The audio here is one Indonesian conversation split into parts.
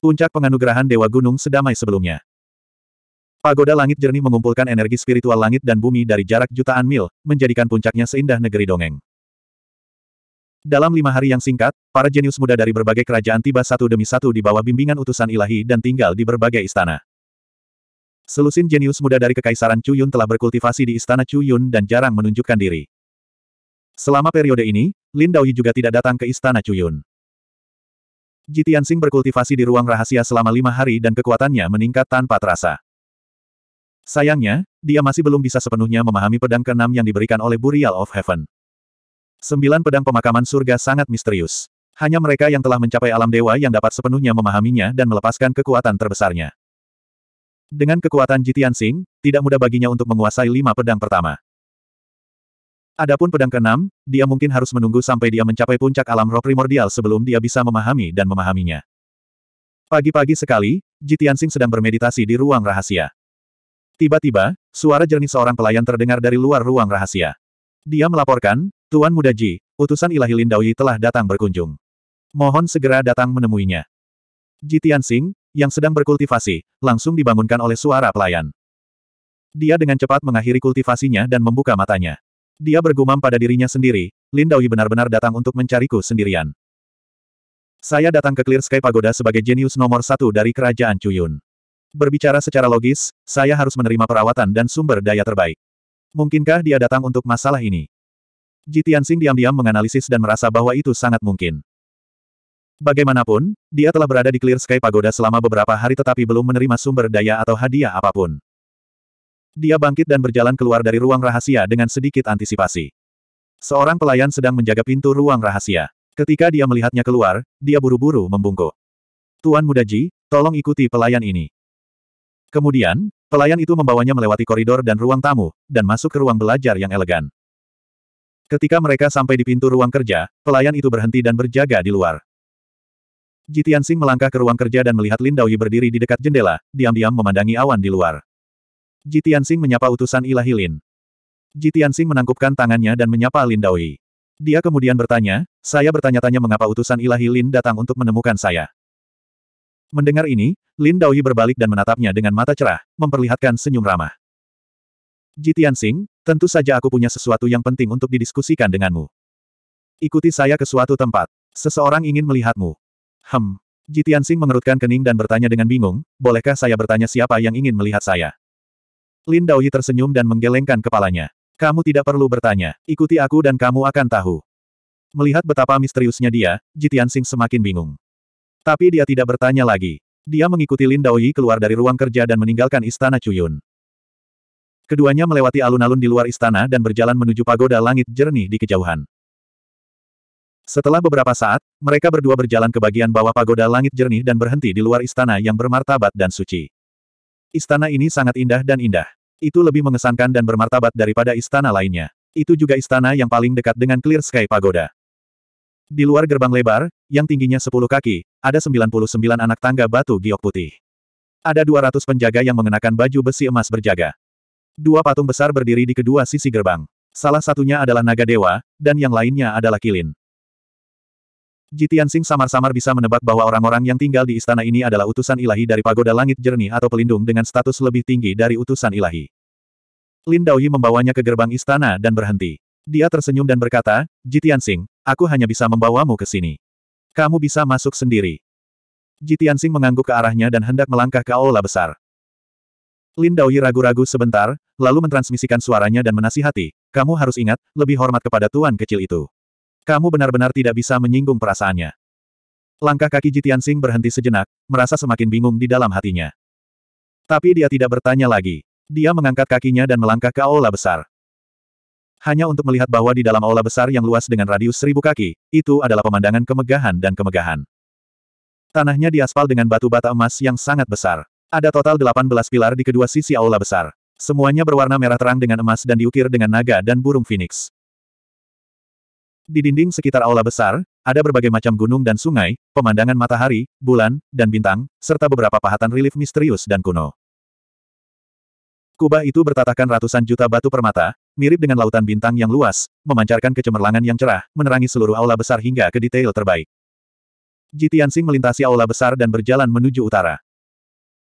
Puncak penganugerahan Dewa Gunung sedamai sebelumnya. Pagoda langit jernih mengumpulkan energi spiritual langit dan bumi dari jarak jutaan mil, menjadikan puncaknya seindah negeri dongeng. Dalam lima hari yang singkat, para jenius muda dari berbagai kerajaan tiba satu demi satu di bawah bimbingan utusan ilahi dan tinggal di berbagai istana. Selusin jenius muda dari Kekaisaran Chuyun telah berkultivasi di istana Chuyun dan jarang menunjukkan diri. Selama periode ini, Lin Daoyi juga tidak datang ke istana Chuyun. Jitian Sing berkultivasi di ruang rahasia selama lima hari dan kekuatannya meningkat tanpa terasa. Sayangnya, dia masih belum bisa sepenuhnya memahami pedang keenam yang diberikan oleh Burial of Heaven. Sembilan pedang pemakaman surga sangat misterius. Hanya mereka yang telah mencapai alam dewa yang dapat sepenuhnya memahaminya dan melepaskan kekuatan terbesarnya. Dengan kekuatan Jitian Sing, tidak mudah baginya untuk menguasai lima pedang pertama. Adapun pedang keenam, dia mungkin harus menunggu sampai dia mencapai puncak alam roh primordial sebelum dia bisa memahami dan memahaminya. Pagi-pagi sekali, Jitiansing sedang bermeditasi di ruang rahasia. Tiba-tiba, suara jernih seorang pelayan terdengar dari luar ruang rahasia. Dia melaporkan, Tuan Muda Ji, utusan ilahi Lindaui telah datang berkunjung. Mohon segera datang menemuinya. Jitiansing, yang sedang berkultivasi, langsung dibangunkan oleh suara pelayan. Dia dengan cepat mengakhiri kultivasinya dan membuka matanya. Dia bergumam pada dirinya sendiri, Lin Daoyi benar-benar datang untuk mencariku sendirian. Saya datang ke Clear Sky Pagoda sebagai jenius nomor satu dari kerajaan Cuyun. Berbicara secara logis, saya harus menerima perawatan dan sumber daya terbaik. Mungkinkah dia datang untuk masalah ini? Jitian Sing diam-diam menganalisis dan merasa bahwa itu sangat mungkin. Bagaimanapun, dia telah berada di Clear Sky Pagoda selama beberapa hari tetapi belum menerima sumber daya atau hadiah apapun. Dia bangkit dan berjalan keluar dari ruang rahasia dengan sedikit antisipasi. Seorang pelayan sedang menjaga pintu ruang rahasia. Ketika dia melihatnya keluar, dia buru-buru membungkuk. Tuan Muda Ji, tolong ikuti pelayan ini. Kemudian, pelayan itu membawanya melewati koridor dan ruang tamu, dan masuk ke ruang belajar yang elegan. Ketika mereka sampai di pintu ruang kerja, pelayan itu berhenti dan berjaga di luar. Jitian Sing melangkah ke ruang kerja dan melihat Lin Daoyi berdiri di dekat jendela, diam-diam memandangi awan di luar. Jitian Sing menyapa utusan ilahi Lin. Jitian Sing menangkupkan tangannya dan menyapa Lin Daoyi. Dia kemudian bertanya, saya bertanya-tanya mengapa utusan ilahi Lin datang untuk menemukan saya. Mendengar ini, Lin Daoyi berbalik dan menatapnya dengan mata cerah, memperlihatkan senyum ramah. Jitian Sing, tentu saja aku punya sesuatu yang penting untuk didiskusikan denganmu. Ikuti saya ke suatu tempat. Seseorang ingin melihatmu. Hem. Jitian Sing mengerutkan kening dan bertanya dengan bingung, bolehkah saya bertanya siapa yang ingin melihat saya? Lin Daoyi tersenyum dan menggelengkan kepalanya. Kamu tidak perlu bertanya, ikuti aku dan kamu akan tahu. Melihat betapa misteriusnya dia, Jitian Sing semakin bingung. Tapi dia tidak bertanya lagi. Dia mengikuti Lin Daoyi keluar dari ruang kerja dan meninggalkan istana Cuyun. Keduanya melewati alun-alun di luar istana dan berjalan menuju pagoda langit jernih di kejauhan. Setelah beberapa saat, mereka berdua berjalan ke bagian bawah pagoda langit jernih dan berhenti di luar istana yang bermartabat dan suci. Istana ini sangat indah dan indah. Itu lebih mengesankan dan bermartabat daripada istana lainnya. Itu juga istana yang paling dekat dengan Clear Sky Pagoda. Di luar gerbang lebar, yang tingginya 10 kaki, ada 99 anak tangga batu giok putih. Ada 200 penjaga yang mengenakan baju besi emas berjaga. Dua patung besar berdiri di kedua sisi gerbang. Salah satunya adalah naga dewa, dan yang lainnya adalah kilin. Jitian Sing samar-samar bisa menebak bahwa orang-orang yang tinggal di istana ini adalah utusan ilahi dari pagoda langit jernih atau pelindung dengan status lebih tinggi dari utusan ilahi. Lin Daoyi membawanya ke gerbang istana dan berhenti. Dia tersenyum dan berkata, Jitian Sing, aku hanya bisa membawamu ke sini. Kamu bisa masuk sendiri. Jitian Sing mengangguk ke arahnya dan hendak melangkah ke aula besar. Lin Daoyi ragu-ragu sebentar, lalu mentransmisikan suaranya dan menasihati, kamu harus ingat, lebih hormat kepada tuan kecil itu. Kamu benar-benar tidak bisa menyinggung perasaannya. Langkah kaki Jitian Sing berhenti sejenak, merasa semakin bingung di dalam hatinya. Tapi dia tidak bertanya lagi. Dia mengangkat kakinya dan melangkah ke aula besar. Hanya untuk melihat bahwa di dalam aula besar yang luas dengan radius seribu kaki, itu adalah pemandangan kemegahan dan kemegahan. Tanahnya diaspal dengan batu bata emas yang sangat besar. Ada total 18 pilar di kedua sisi aula besar. Semuanya berwarna merah terang dengan emas dan diukir dengan naga dan burung phoenix. Di dinding sekitar aula besar, ada berbagai macam gunung dan sungai, pemandangan matahari, bulan, dan bintang, serta beberapa pahatan relief misterius dan kuno. Kubah itu bertatakan ratusan juta batu permata, mirip dengan lautan bintang yang luas, memancarkan kecemerlangan yang cerah, menerangi seluruh aula besar hingga ke detail terbaik. Jitiansing melintasi aula besar dan berjalan menuju utara.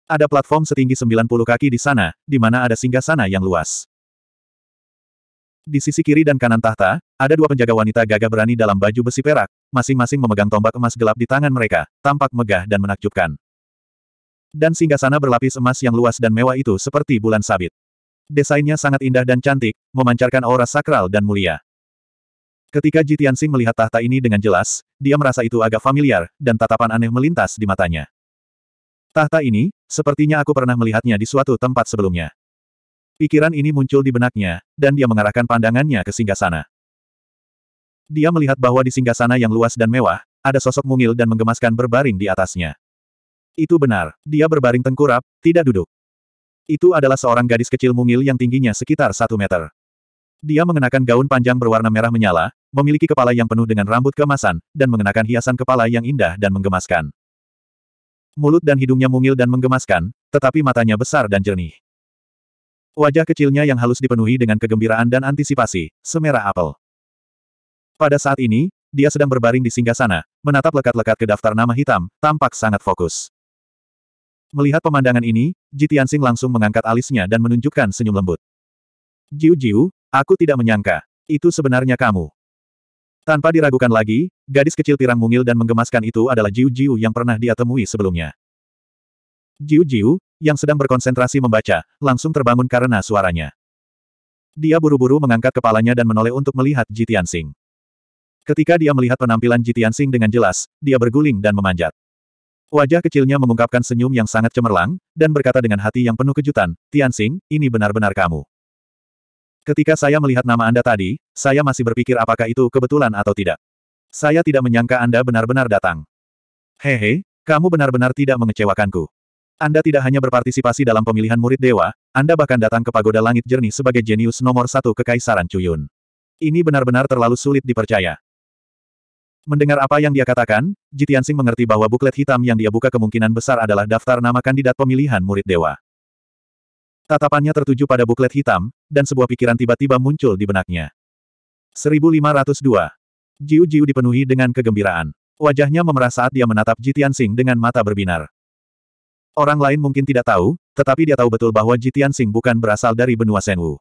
Ada platform setinggi 90 kaki di sana, di mana ada singgah sana yang luas. Di sisi kiri dan kanan tahta, ada dua penjaga wanita gagah berani dalam baju besi perak, masing-masing memegang tombak emas gelap di tangan mereka, tampak megah dan menakjubkan. Dan singgasana berlapis emas yang luas dan mewah itu seperti bulan sabit. Desainnya sangat indah dan cantik, memancarkan aura sakral dan mulia. Ketika Jitian Sing melihat tahta ini dengan jelas, dia merasa itu agak familiar, dan tatapan aneh melintas di matanya. Tahta ini, sepertinya aku pernah melihatnya di suatu tempat sebelumnya. Pikiran ini muncul di benaknya, dan dia mengarahkan pandangannya ke singgasana. Dia melihat bahwa di singgasana yang luas dan mewah, ada sosok mungil dan menggemaskan berbaring di atasnya. Itu benar, dia berbaring tengkurap, tidak duduk. Itu adalah seorang gadis kecil mungil yang tingginya sekitar satu meter. Dia mengenakan gaun panjang berwarna merah menyala, memiliki kepala yang penuh dengan rambut kemasan, dan mengenakan hiasan kepala yang indah dan menggemaskan. Mulut dan hidungnya mungil dan menggemaskan, tetapi matanya besar dan jernih. Wajah kecilnya yang halus dipenuhi dengan kegembiraan dan antisipasi, semerah apel. Pada saat ini, dia sedang berbaring di singgah sana, menatap lekat-lekat ke daftar nama hitam, tampak sangat fokus. Melihat pemandangan ini, Ji Tianxing langsung mengangkat alisnya dan menunjukkan senyum lembut. Jiu Jiu, aku tidak menyangka. Itu sebenarnya kamu. Tanpa diragukan lagi, gadis kecil pirang mungil dan menggemaskan itu adalah Jiu Jiu yang pernah dia temui sebelumnya. Jiu Jiu, yang sedang berkonsentrasi membaca, langsung terbangun karena suaranya. Dia buru-buru mengangkat kepalanya dan menoleh untuk melihat Ji Tianxing. Ketika dia melihat penampilan Jitian Sing dengan jelas, dia berguling dan memanjat. Wajah kecilnya mengungkapkan senyum yang sangat cemerlang, dan berkata dengan hati yang penuh kejutan, Tian Sing, ini benar-benar kamu. Ketika saya melihat nama Anda tadi, saya masih berpikir apakah itu kebetulan atau tidak. Saya tidak menyangka Anda benar-benar datang. Hehe, kamu benar-benar tidak mengecewakanku. Anda tidak hanya berpartisipasi dalam pemilihan murid dewa, Anda bahkan datang ke Pagoda Langit Jernih sebagai jenius nomor satu Kekaisaran Cuyun. Ini benar-benar terlalu sulit dipercaya. Mendengar apa yang dia katakan, Jitiansing mengerti bahwa buklet hitam yang dia buka kemungkinan besar adalah daftar nama kandidat pemilihan murid dewa. Tatapannya tertuju pada buklet hitam, dan sebuah pikiran tiba-tiba muncul di benaknya. 1502. Jiu Jiu dipenuhi dengan kegembiraan. Wajahnya memerah saat dia menatap Jitiansing dengan mata berbinar. Orang lain mungkin tidak tahu, tetapi dia tahu betul bahwa Jitiansing bukan berasal dari benua Senwu.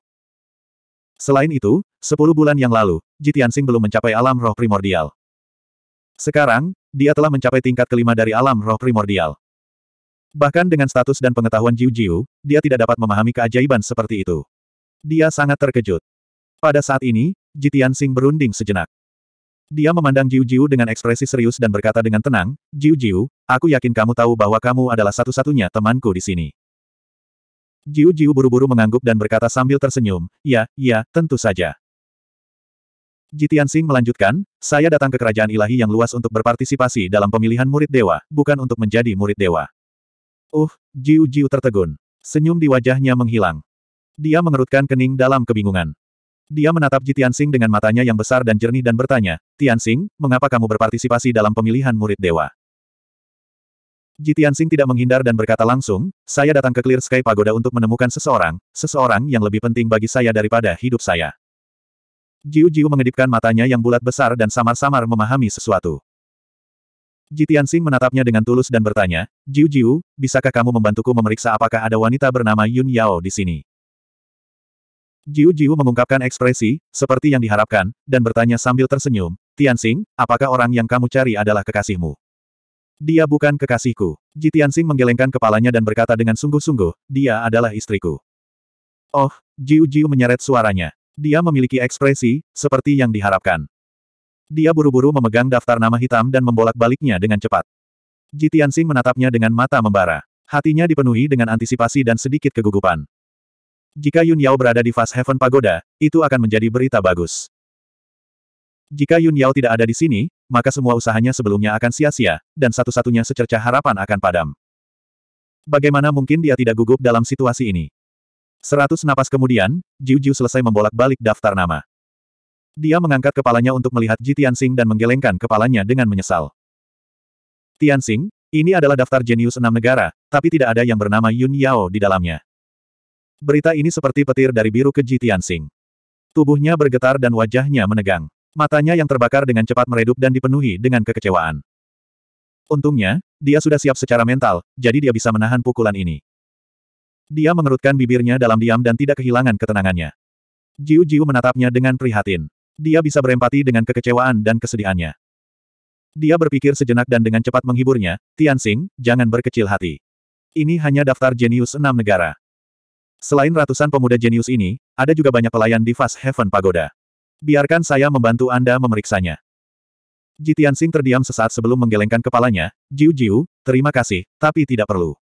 Selain itu, sepuluh bulan yang lalu, Jitiansing belum mencapai alam roh primordial. Sekarang, dia telah mencapai tingkat kelima dari alam roh primordial. Bahkan dengan status dan pengetahuan Jiu-Jiu, dia tidak dapat memahami keajaiban seperti itu. Dia sangat terkejut. Pada saat ini, Jitian Sing berunding sejenak. Dia memandang Jiu-Jiu dengan ekspresi serius dan berkata dengan tenang, Jiu-Jiu, aku yakin kamu tahu bahwa kamu adalah satu-satunya temanku di sini. Jiu-Jiu buru-buru mengangguk dan berkata sambil tersenyum, ya, ya, tentu saja. Jitian Sing melanjutkan, saya datang ke kerajaan ilahi yang luas untuk berpartisipasi dalam pemilihan murid dewa, bukan untuk menjadi murid dewa. Uh, Jiu Jiu tertegun. Senyum di wajahnya menghilang. Dia mengerutkan kening dalam kebingungan. Dia menatap Jitian Sing dengan matanya yang besar dan jernih dan bertanya, Tian Sing, mengapa kamu berpartisipasi dalam pemilihan murid dewa? Jitian Sing tidak menghindar dan berkata langsung, saya datang ke Clear Sky Pagoda untuk menemukan seseorang, seseorang yang lebih penting bagi saya daripada hidup saya. Jiu Jiu mengedipkan matanya yang bulat besar dan samar-samar memahami sesuatu. Jitian Sing menatapnya dengan tulus dan bertanya, Jiu Jiu, bisakah kamu membantuku memeriksa apakah ada wanita bernama Yun Yao di sini? Jiu Jiu mengungkapkan ekspresi, seperti yang diharapkan, dan bertanya sambil tersenyum, Tian Sing, apakah orang yang kamu cari adalah kekasihmu? Dia bukan kekasihku. Jitian Tianxing menggelengkan kepalanya dan berkata dengan sungguh-sungguh, dia adalah istriku. Oh, Jiu Jiu menyeret suaranya. Dia memiliki ekspresi, seperti yang diharapkan. Dia buru-buru memegang daftar nama hitam dan membolak-baliknya dengan cepat. Jitiansing menatapnya dengan mata membara. Hatinya dipenuhi dengan antisipasi dan sedikit kegugupan. Jika Yun Yao berada di Fast Heaven Pagoda, itu akan menjadi berita bagus. Jika Yun Yao tidak ada di sini, maka semua usahanya sebelumnya akan sia-sia, dan satu-satunya secerca harapan akan padam. Bagaimana mungkin dia tidak gugup dalam situasi ini? Seratus napas kemudian, Jiu Jiu selesai membolak-balik daftar nama. Dia mengangkat kepalanya untuk melihat Ji Tianxing dan menggelengkan kepalanya dengan menyesal. Tianxing, ini adalah daftar jenius enam negara, tapi tidak ada yang bernama Yun Yao di dalamnya. Berita ini seperti petir dari biru ke Ji Tianxing. Tubuhnya bergetar dan wajahnya menegang. Matanya yang terbakar dengan cepat meredup dan dipenuhi dengan kekecewaan. Untungnya, dia sudah siap secara mental, jadi dia bisa menahan pukulan ini. Dia mengerutkan bibirnya dalam diam dan tidak kehilangan ketenangannya. Jiu Jiu menatapnya dengan prihatin. Dia bisa berempati dengan kekecewaan dan kesedihannya. Dia berpikir sejenak dan dengan cepat menghiburnya, Tianxing, jangan berkecil hati. Ini hanya daftar jenius enam negara. Selain ratusan pemuda jenius ini, ada juga banyak pelayan di Fast Heaven Pagoda. Biarkan saya membantu Anda memeriksanya. Jitiansing terdiam sesaat sebelum menggelengkan kepalanya, Jiu Jiu, terima kasih, tapi tidak perlu.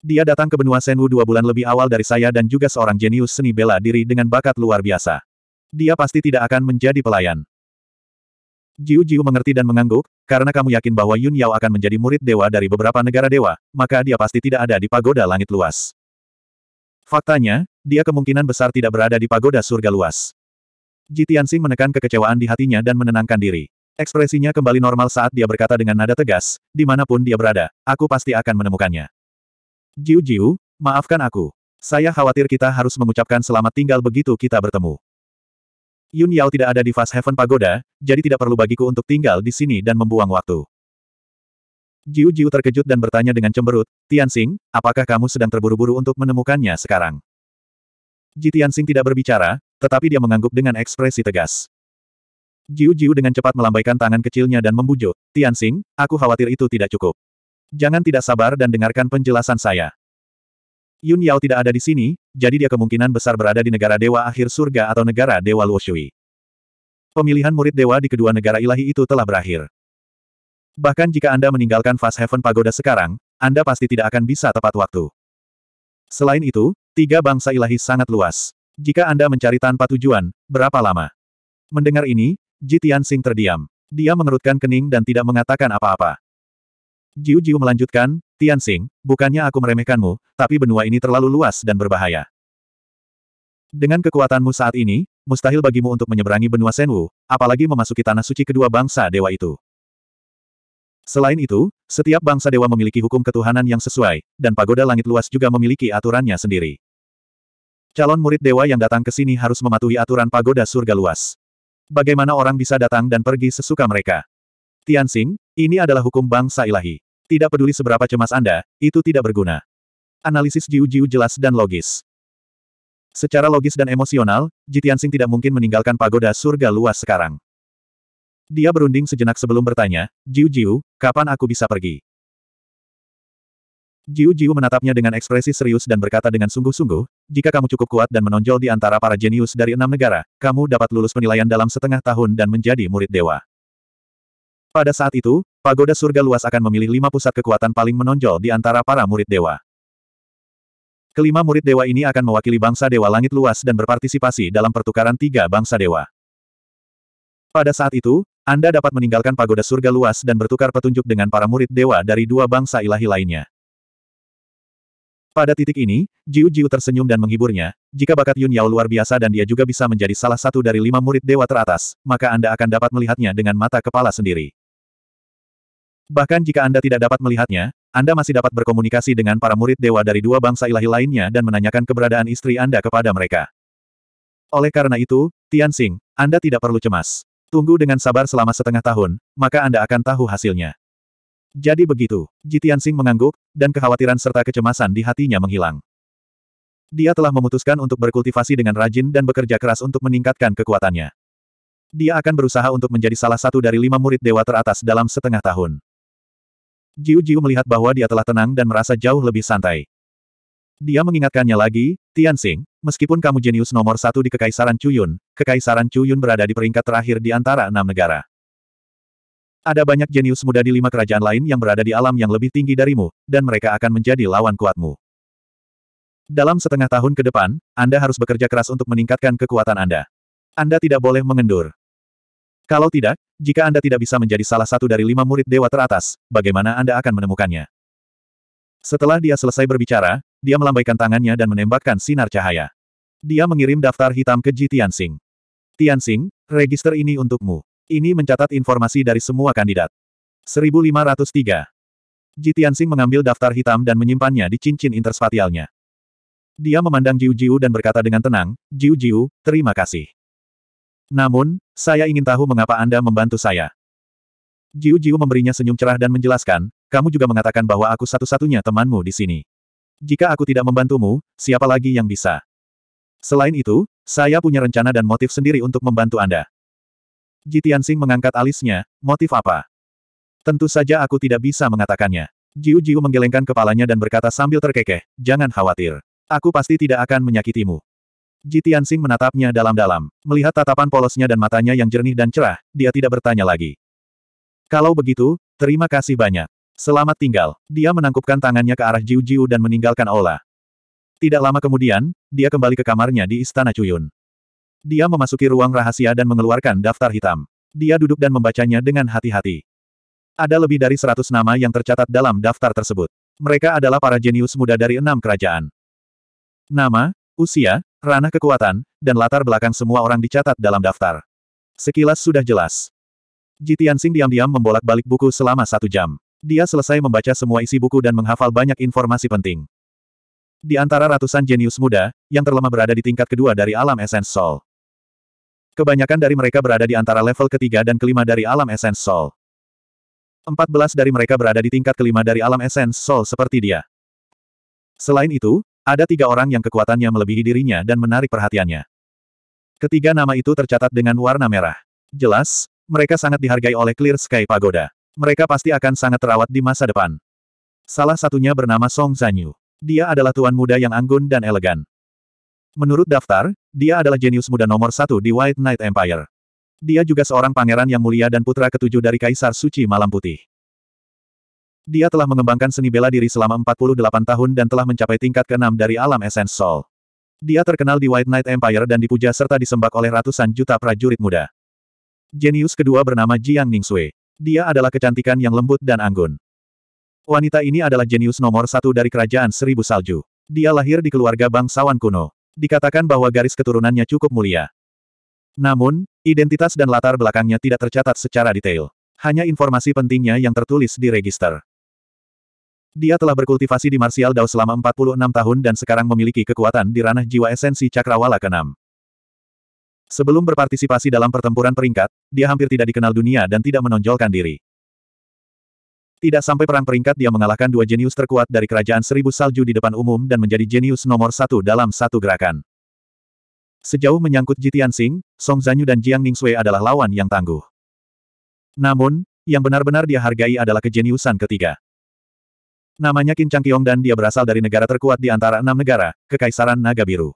Dia datang ke benua Senwu dua bulan lebih awal dari saya dan juga seorang jenius seni bela diri dengan bakat luar biasa. Dia pasti tidak akan menjadi pelayan. Jiu Jiu mengerti dan mengangguk, karena kamu yakin bahwa Yun Yao akan menjadi murid dewa dari beberapa negara dewa, maka dia pasti tidak ada di pagoda langit luas. Faktanya, dia kemungkinan besar tidak berada di pagoda surga luas. Ji Tianxing menekan kekecewaan di hatinya dan menenangkan diri. Ekspresinya kembali normal saat dia berkata dengan nada tegas, dimanapun dia berada, aku pasti akan menemukannya. Jiu Jiu, maafkan aku. Saya khawatir kita harus mengucapkan selamat tinggal begitu kita bertemu. Yun Yao tidak ada di Fast Heaven Pagoda, jadi tidak perlu bagiku untuk tinggal di sini dan membuang waktu. Jiu Jiu terkejut dan bertanya dengan cemberut, Tianxing, apakah kamu sedang terburu-buru untuk menemukannya sekarang? Ji Tianxing tidak berbicara, tetapi dia mengangguk dengan ekspresi tegas. Jiu Jiu dengan cepat melambaikan tangan kecilnya dan membujuk, Tianxing, aku khawatir itu tidak cukup. Jangan tidak sabar dan dengarkan penjelasan saya. Yun Yao tidak ada di sini, jadi dia kemungkinan besar berada di negara Dewa Akhir Surga atau negara Dewa Luoshui. Pemilihan murid dewa di kedua negara ilahi itu telah berakhir. Bahkan jika Anda meninggalkan Fast Heaven Pagoda sekarang, Anda pasti tidak akan bisa tepat waktu. Selain itu, tiga bangsa ilahi sangat luas. Jika Anda mencari tanpa tujuan, berapa lama? Mendengar ini, Jitian Singh terdiam. Dia mengerutkan kening dan tidak mengatakan apa-apa. Jiu Jiu melanjutkan, Tianxing, bukannya aku meremehkanmu, tapi benua ini terlalu luas dan berbahaya. Dengan kekuatanmu saat ini, mustahil bagimu untuk menyeberangi benua Senwu, apalagi memasuki tanah suci kedua bangsa dewa itu. Selain itu, setiap bangsa dewa memiliki hukum ketuhanan yang sesuai, dan pagoda langit luas juga memiliki aturannya sendiri. Calon murid dewa yang datang ke sini harus mematuhi aturan pagoda surga luas. Bagaimana orang bisa datang dan pergi sesuka mereka? Tianxing, ini adalah hukum bangsa ilahi. Tidak peduli seberapa cemas Anda, itu tidak berguna. Analisis Jiu-Jiu jelas dan logis. Secara logis dan emosional, Jitian Sing tidak mungkin meninggalkan pagoda surga luas sekarang. Dia berunding sejenak sebelum bertanya, Jiu-Jiu, kapan aku bisa pergi? Jiu-Jiu menatapnya dengan ekspresi serius dan berkata dengan sungguh-sungguh, jika kamu cukup kuat dan menonjol di antara para jenius dari enam negara, kamu dapat lulus penilaian dalam setengah tahun dan menjadi murid dewa. Pada saat itu, Pagoda surga luas akan memilih lima pusat kekuatan paling menonjol di antara para murid dewa. Kelima murid dewa ini akan mewakili bangsa dewa langit luas dan berpartisipasi dalam pertukaran tiga bangsa dewa. Pada saat itu, Anda dapat meninggalkan pagoda surga luas dan bertukar petunjuk dengan para murid dewa dari dua bangsa ilahi lainnya. Pada titik ini, Jiu Jiu tersenyum dan menghiburnya, jika bakat Yun Yao luar biasa dan dia juga bisa menjadi salah satu dari lima murid dewa teratas, maka Anda akan dapat melihatnya dengan mata kepala sendiri. Bahkan jika Anda tidak dapat melihatnya, Anda masih dapat berkomunikasi dengan para murid dewa dari dua bangsa ilahi lainnya dan menanyakan keberadaan istri Anda kepada mereka. Oleh karena itu, Tianxing, Anda tidak perlu cemas. Tunggu dengan sabar selama setengah tahun, maka Anda akan tahu hasilnya. Jadi begitu, Ji Tianxing mengangguk, dan kekhawatiran serta kecemasan di hatinya menghilang. Dia telah memutuskan untuk berkultivasi dengan rajin dan bekerja keras untuk meningkatkan kekuatannya. Dia akan berusaha untuk menjadi salah satu dari lima murid dewa teratas dalam setengah tahun. Jiu Jiu melihat bahwa dia telah tenang dan merasa jauh lebih santai. Dia mengingatkannya lagi, Tianxing, meskipun kamu jenius nomor satu di Kekaisaran Cuyun, Kekaisaran Cuyun berada di peringkat terakhir di antara enam negara. Ada banyak jenius muda di lima kerajaan lain yang berada di alam yang lebih tinggi darimu, dan mereka akan menjadi lawan kuatmu. Dalam setengah tahun ke depan, Anda harus bekerja keras untuk meningkatkan kekuatan Anda. Anda tidak boleh mengendur. Kalau tidak, jika Anda tidak bisa menjadi salah satu dari lima murid dewa teratas, bagaimana Anda akan menemukannya? Setelah dia selesai berbicara, dia melambaikan tangannya dan menembakkan sinar cahaya. Dia mengirim daftar hitam ke Ji Tianxing. Tianxing, register ini untukmu. Ini mencatat informasi dari semua kandidat. 1503. Ji Tianxing mengambil daftar hitam dan menyimpannya di cincin interspatialnya. Dia memandang Jiu Jiu dan berkata dengan tenang, Jiu Jiu, terima kasih. Namun, saya ingin tahu mengapa Anda membantu saya. Jiu Jiu memberinya senyum cerah dan menjelaskan, kamu juga mengatakan bahwa aku satu-satunya temanmu di sini. Jika aku tidak membantumu, siapa lagi yang bisa? Selain itu, saya punya rencana dan motif sendiri untuk membantu Anda. Tianxing mengangkat alisnya, motif apa? Tentu saja aku tidak bisa mengatakannya. Jiu Jiu menggelengkan kepalanya dan berkata sambil terkekeh, jangan khawatir. Aku pasti tidak akan menyakitimu. Ji Tianxing menatapnya dalam-dalam. Melihat tatapan polosnya dan matanya yang jernih dan cerah, dia tidak bertanya lagi. Kalau begitu, terima kasih banyak. Selamat tinggal. Dia menangkupkan tangannya ke arah Jiu Jiu dan meninggalkan aula. Tidak lama kemudian, dia kembali ke kamarnya di Istana Cuyun. Dia memasuki ruang rahasia dan mengeluarkan daftar hitam. Dia duduk dan membacanya dengan hati-hati. Ada lebih dari seratus nama yang tercatat dalam daftar tersebut. Mereka adalah para jenius muda dari enam kerajaan. Nama, usia, Ranah kekuatan, dan latar belakang semua orang dicatat dalam daftar. Sekilas sudah jelas. Ji Tianxing diam-diam membolak-balik buku selama satu jam. Dia selesai membaca semua isi buku dan menghafal banyak informasi penting. Di antara ratusan jenius muda, yang terlemah berada di tingkat kedua dari alam esens soul. Kebanyakan dari mereka berada di antara level ketiga dan kelima dari alam esens Empat belas dari mereka berada di tingkat kelima dari alam esens soul seperti dia. Selain itu, ada tiga orang yang kekuatannya melebihi dirinya dan menarik perhatiannya. Ketiga nama itu tercatat dengan warna merah. Jelas, mereka sangat dihargai oleh Clear Sky Pagoda. Mereka pasti akan sangat terawat di masa depan. Salah satunya bernama Song Zanyu. Dia adalah tuan muda yang anggun dan elegan. Menurut daftar, dia adalah jenius muda nomor satu di White Knight Empire. Dia juga seorang pangeran yang mulia dan putra ketujuh dari Kaisar Suci Malam Putih. Dia telah mengembangkan seni bela diri selama 48 tahun dan telah mencapai tingkat ke-6 dari alam Essence Soul. Dia terkenal di White Knight Empire dan dipuja serta disembah oleh ratusan juta prajurit muda. Jenius kedua bernama Jiang Ningxue. Dia adalah kecantikan yang lembut dan anggun. Wanita ini adalah jenius nomor satu dari kerajaan Seribu Salju. Dia lahir di keluarga bangsawan kuno. Dikatakan bahwa garis keturunannya cukup mulia. Namun, identitas dan latar belakangnya tidak tercatat secara detail. Hanya informasi pentingnya yang tertulis di register. Dia telah berkultivasi di Martial Dao selama 46 tahun dan sekarang memiliki kekuatan di ranah jiwa esensi cakrawala ke-6. Sebelum berpartisipasi dalam pertempuran peringkat, dia hampir tidak dikenal dunia dan tidak menonjolkan diri. Tidak sampai perang peringkat dia mengalahkan dua jenius terkuat dari kerajaan seribu salju di depan umum dan menjadi jenius nomor satu dalam satu gerakan. Sejauh menyangkut Jitian Sing, Song Zanyu dan Jiang Ningxue adalah lawan yang tangguh. Namun, yang benar-benar dia hargai adalah kejeniusan ketiga. Namanya Qin Changqiong dan dia berasal dari negara terkuat di antara enam negara, Kekaisaran Naga Biru.